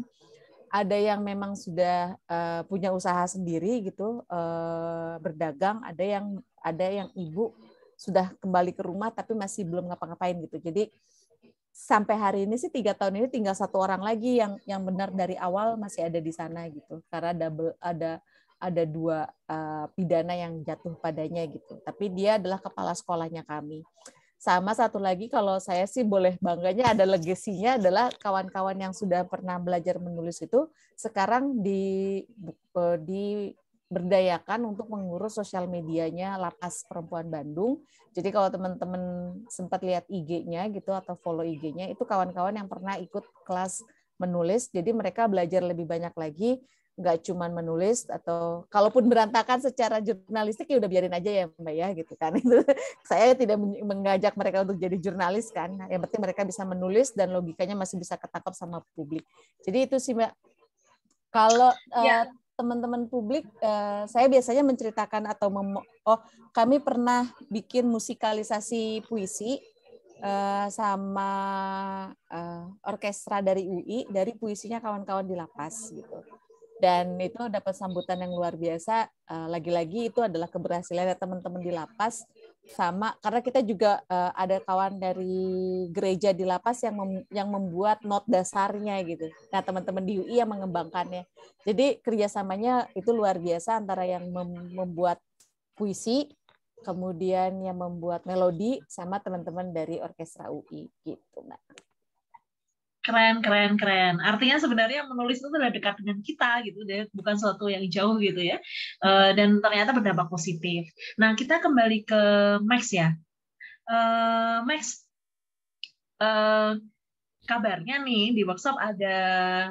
Ada yang memang sudah uh, punya usaha sendiri gitu uh, berdagang, ada yang ada yang ibu sudah kembali ke rumah tapi masih belum ngapa-ngapain gitu. Jadi sampai hari ini sih tiga tahun ini tinggal satu orang lagi yang yang benar dari awal masih ada di sana gitu karena double ada ada dua uh, pidana yang jatuh padanya gitu tapi dia adalah kepala sekolahnya kami sama satu lagi kalau saya sih boleh bangganya ada legasinya adalah kawan-kawan yang sudah pernah belajar menulis itu sekarang di eh, di berdayakan untuk mengurus sosial medianya Lapas Perempuan Bandung. Jadi kalau teman-teman sempat lihat IG-nya gitu atau follow IG-nya itu kawan-kawan yang pernah ikut kelas menulis. Jadi mereka belajar lebih banyak lagi nggak cuma menulis atau kalaupun berantakan secara jurnalistik ya udah biarin aja ya mbak ya gitu kan [LAUGHS] itu saya tidak mengajak mereka untuk jadi jurnalis kan nah, yang penting mereka bisa menulis dan logikanya masih bisa ketangkap sama publik jadi itu sih mbak kalau ya. Eh, teman-teman publik, eh, saya biasanya menceritakan atau mem oh kami pernah bikin musikalisasi puisi eh, sama eh, orkestra dari UI dari puisinya kawan-kawan di lapas gitu. Dan itu dapat sambutan yang luar biasa. Eh, lagi-lagi lagi -lagi itu adalah keberhasilan teman-teman di lapas sama karena kita juga uh, ada kawan dari gereja di lapas yang mem yang membuat not dasarnya gitu. Nah teman-teman di UI yang mengembangkannya. Jadi kerjasamanya itu luar biasa antara yang mem membuat puisi, kemudian yang membuat melodi sama teman-teman dari orkestra UI gitu, nah keren keren keren artinya sebenarnya menulis itu sudah dekat dengan kita gitu deh bukan sesuatu yang jauh gitu ya uh, dan ternyata berdampak positif nah kita kembali ke Max ya uh, Max uh, kabarnya nih di workshop ada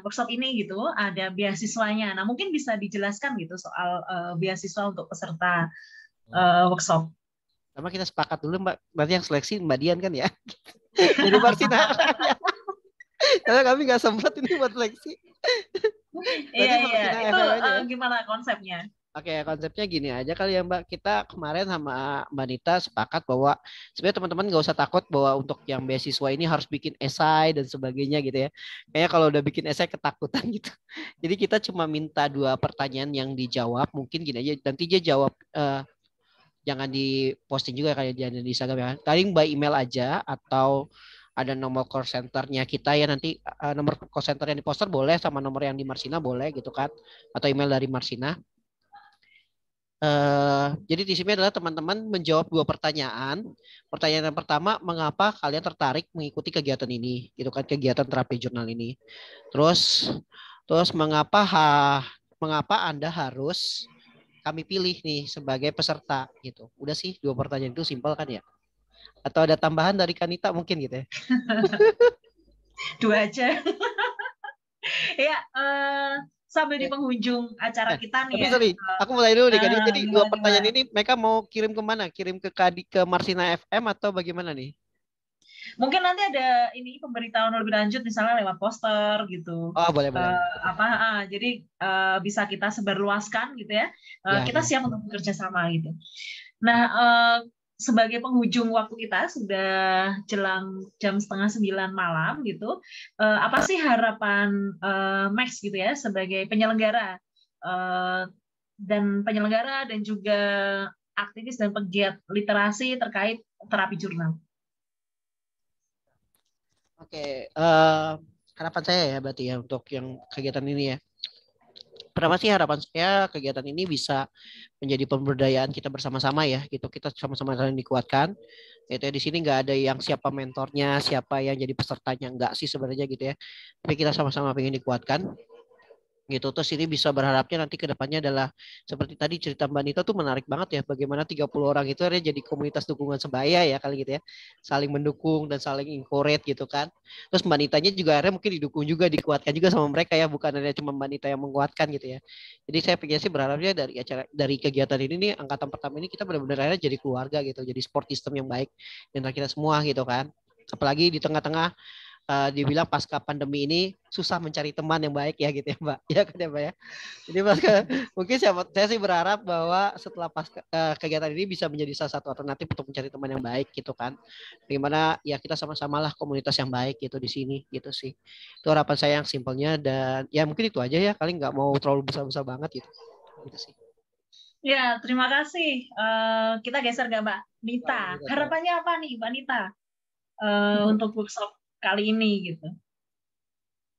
workshop ini gitu ada beasiswanya nah mungkin bisa dijelaskan gitu soal uh, beasiswa untuk peserta uh, workshop sama kita sepakat dulu mbak berarti yang seleksi mbak Dian kan ya [LAUGHS] jadi pasti [LAUGHS] karena kami nggak sempat ini buat seleksi. [LAUGHS] iya iya. Itu uh, gimana konsepnya? Oke, konsepnya gini aja kali ya Mbak. Kita kemarin sama Mbak Nita sepakat bahwa sebenarnya teman-teman nggak usah takut bahwa untuk yang beasiswa ini harus bikin esai dan sebagainya gitu ya. Kayaknya kalau udah bikin esai ketakutan gitu. Jadi kita cuma minta dua pertanyaan yang dijawab. Mungkin gini aja, nanti dia jawab uh, jangan di posting juga kayak di Instagram ya. Kalian by email aja atau ada nomor call centernya kita ya nanti uh, nomor call center yang di poster boleh sama nomor yang di Marsina boleh gitu kan atau email dari Marsina. Uh, jadi di sini adalah teman-teman menjawab dua pertanyaan. Pertanyaan yang pertama, mengapa kalian tertarik mengikuti kegiatan ini? Gitu kan kegiatan terapi jurnal ini. Terus terus mengapa ha, mengapa Anda harus kami pilih nih sebagai peserta gitu. Udah sih dua pertanyaan itu simpel kan ya. Atau ada tambahan dari Kanita mungkin gitu ya? [LAUGHS] Dua aja. [LAUGHS] ya, uh, sambil di ya. penghujung acara ya, kita nih. Tapi ya. sorry, eh, aku mulai dulu nih eh, Jadi gimana, dua pertanyaan ini mereka mau kirim ke mana Kirim ke Kadi ke Marsina FM atau bagaimana nih? Mungkin nanti ada ini pemberitahuan lebih lanjut misalnya lewat poster gitu. Oh, boleh boleh. apa uh, jadi uh, bisa kita sebarluaskan gitu ya. Uh, ya kita ya. siap untuk bekerja sama gitu. Nah, uh, sebagai penghujung waktu kita sudah jelang jam setengah sembilan malam gitu. Uh, apa sih harapan uh, Max gitu ya sebagai penyelenggara uh, dan penyelenggara dan juga aktivis dan pegiat literasi terkait terapi jurnal? Oke, uh, harapan saya ya berarti ya untuk yang kegiatan ini ya pertama sih harapan saya kegiatan ini bisa menjadi pemberdayaan kita bersama-sama ya gitu kita sama-sama saling dikuatkan itu ya di sini nggak ada yang siapa mentornya siapa yang jadi pesertanya nggak sih sebenarnya gitu ya tapi kita sama-sama ingin dikuatkan gitu terus ini bisa berharapnya nanti kedepannya adalah seperti tadi cerita Mbak Nita tuh menarik banget ya bagaimana 30 orang itu akhirnya jadi komunitas dukungan sebaya ya kali gitu ya saling mendukung dan saling encourage gitu kan terus Mbak Nitanya juga akhirnya mungkin didukung juga dikuatkan juga sama mereka ya bukan hanya cuma Mbak Nita yang menguatkan gitu ya jadi saya pikir sih berharapnya dari acara dari kegiatan ini nih angkatan pertama ini kita benar-benar akhirnya jadi keluarga gitu jadi sport system yang baik dan kita semua gitu kan apalagi di tengah-tengah uh, dibilang pasca pandemi ini susah mencari teman yang baik ya gitu ya Mbak. [LAUGHS] Ya kan ya Mbak ya. Jadi pasca mungkin siapa, saya sih berharap bahwa setelah pasca uh, kegiatan ini bisa menjadi salah satu alternatif untuk mencari teman yang baik gitu kan. bagaimana ya kita sama sama lah komunitas yang baik gitu di sini gitu sih. Itu harapan saya yang simpelnya dan ya mungkin itu aja ya kali nggak mau terlalu besar-besar banget gitu. Gitu sih. Ya, terima kasih. Uh, kita geser gak Mbak Nita? Harapannya apa nih Mbak Nita uh, hmm. untuk workshop kali ini gitu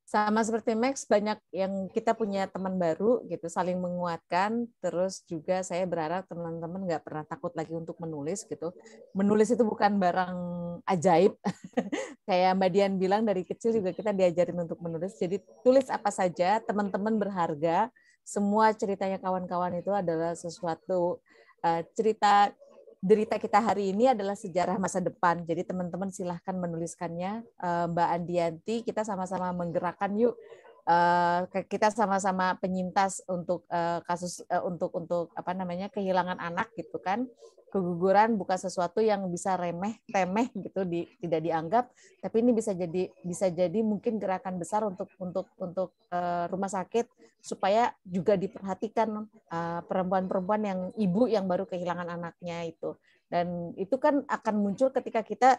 sama seperti Max banyak yang kita punya teman baru gitu saling menguatkan terus juga saya berharap teman-teman nggak pernah takut lagi untuk menulis gitu menulis itu bukan barang ajaib [LAUGHS] kayak Mbak Dian bilang dari kecil juga kita diajarin untuk menulis jadi tulis apa saja teman-teman berharga semua ceritanya kawan-kawan itu adalah sesuatu uh, cerita derita kita hari ini adalah sejarah masa depan. Jadi teman-teman silahkan menuliskannya. Eh, Mbak Andianti, kita sama-sama menggerakkan yuk uh, kita sama-sama penyintas untuk uh, kasus uh, untuk untuk apa namanya kehilangan anak gitu kan keguguran bukan sesuatu yang bisa remeh temeh gitu di, tidak dianggap tapi ini bisa jadi bisa jadi mungkin gerakan besar untuk untuk untuk uh, rumah sakit supaya juga diperhatikan perempuan perempuan-perempuan yang ibu yang baru kehilangan anaknya itu dan itu kan akan muncul ketika kita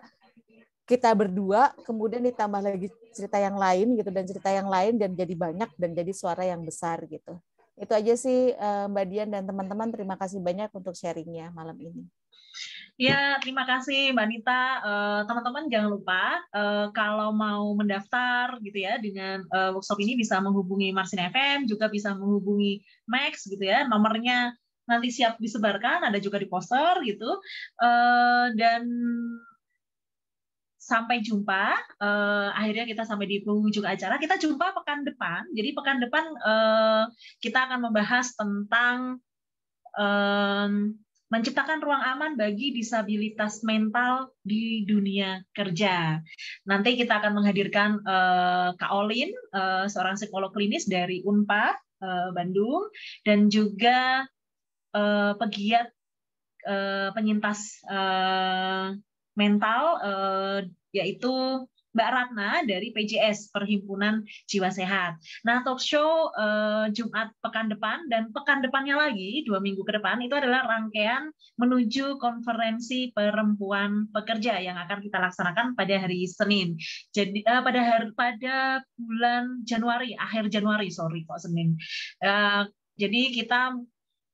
kita berdua kemudian ditambah lagi cerita yang lain gitu dan cerita yang lain dan jadi banyak dan jadi suara yang besar gitu itu aja sih eh, Mbak Dian dan teman-teman terima kasih banyak untuk sharingnya malam ini Ya, terima kasih Mbak Nita. Eh, teman-teman jangan lupa eh, kalau mau mendaftar gitu ya dengan workshop ini bisa menghubungi Marsin FM, juga bisa menghubungi Max gitu ya. Nomornya nanti siap disebarkan, ada juga di poster gitu. dan sampai jumpa. Uh, akhirnya kita sampai di penghujung acara. Kita jumpa pekan depan. Jadi pekan depan uh, kita akan membahas tentang um, menciptakan ruang aman bagi disabilitas mental di dunia kerja. Nanti kita akan menghadirkan uh, Kak Olin, uh, seorang psikolog klinis dari Unpad uh, Bandung, dan juga uh, pegiat uh, penyintas uh, mental eh, yaitu Mbak Ratna dari PJS Perhimpunan Jiwa Sehat. Nah, talk show eh, Jumat pekan depan dan pekan depannya lagi dua minggu ke depan itu adalah rangkaian menuju konferensi perempuan pekerja yang akan kita laksanakan pada hari Senin. Jadi eh, pada hari, pada bulan Januari, akhir Januari, sorry kok Senin. Eh, jadi kita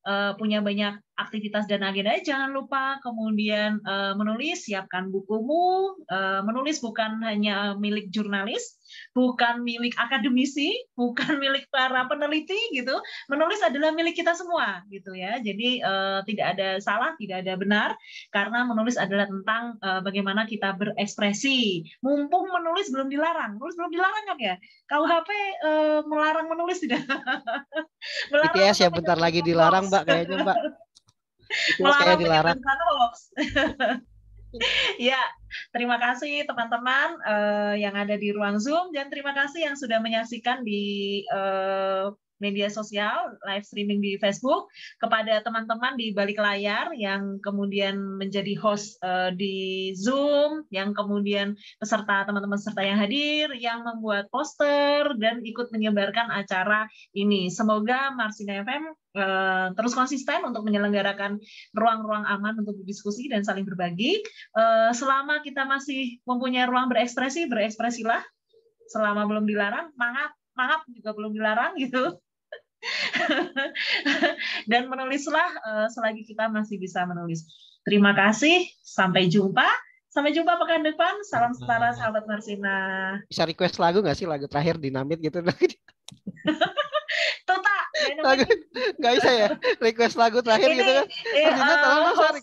uh, punya banyak aktivitas dan agenda, jangan lupa kemudian uh, menulis, siapkan bukumu, uh, menulis bukan hanya milik jurnalis, bukan milik akademisi, bukan milik para peneliti gitu. Menulis adalah milik kita semua gitu ya. Jadi uh, tidak ada salah, tidak ada benar karena menulis adalah tentang uh, bagaimana kita berekspresi. Mumpung menulis belum dilarang, menulis belum dilarang kan ya? KUHP uh, eh, melarang menulis tidak? [LAUGHS] melarang BTS ya bentar lagi dilarang, Mbak, kayaknya, Mbak. [LAUGHS] Melarang dilarang. [LAUGHS] ya, terima kasih teman-teman uh, yang ada di ruang Zoom dan terima kasih yang sudah menyaksikan di uh, media sosial, live streaming di Facebook, kepada teman-teman di balik layar yang kemudian menjadi host uh, di Zoom, yang kemudian peserta teman-teman peserta yang hadir, yang membuat poster dan ikut menyebarkan acara ini. Semoga Marsina FM uh, eh, terus konsisten untuk menyelenggarakan ruang-ruang aman untuk berdiskusi dan saling berbagi. Uh, selama kita masih mempunyai ruang berekspresi, berekspresilah. Selama belum dilarang, mangap mangap juga belum dilarang gitu. [LAUGHS] Dan menulislah eh, selagi kita masih bisa menulis. Terima kasih, sampai jumpa. Sampai jumpa pekan depan. Salam setara nah. sahabat Marsina. Bisa request lagu nggak sih lagu terakhir dinamit gitu? [LAUGHS] Tuh tak. Lagu nggak bisa ya request lagu terakhir ini, gitu kan? Eh, uh, tolong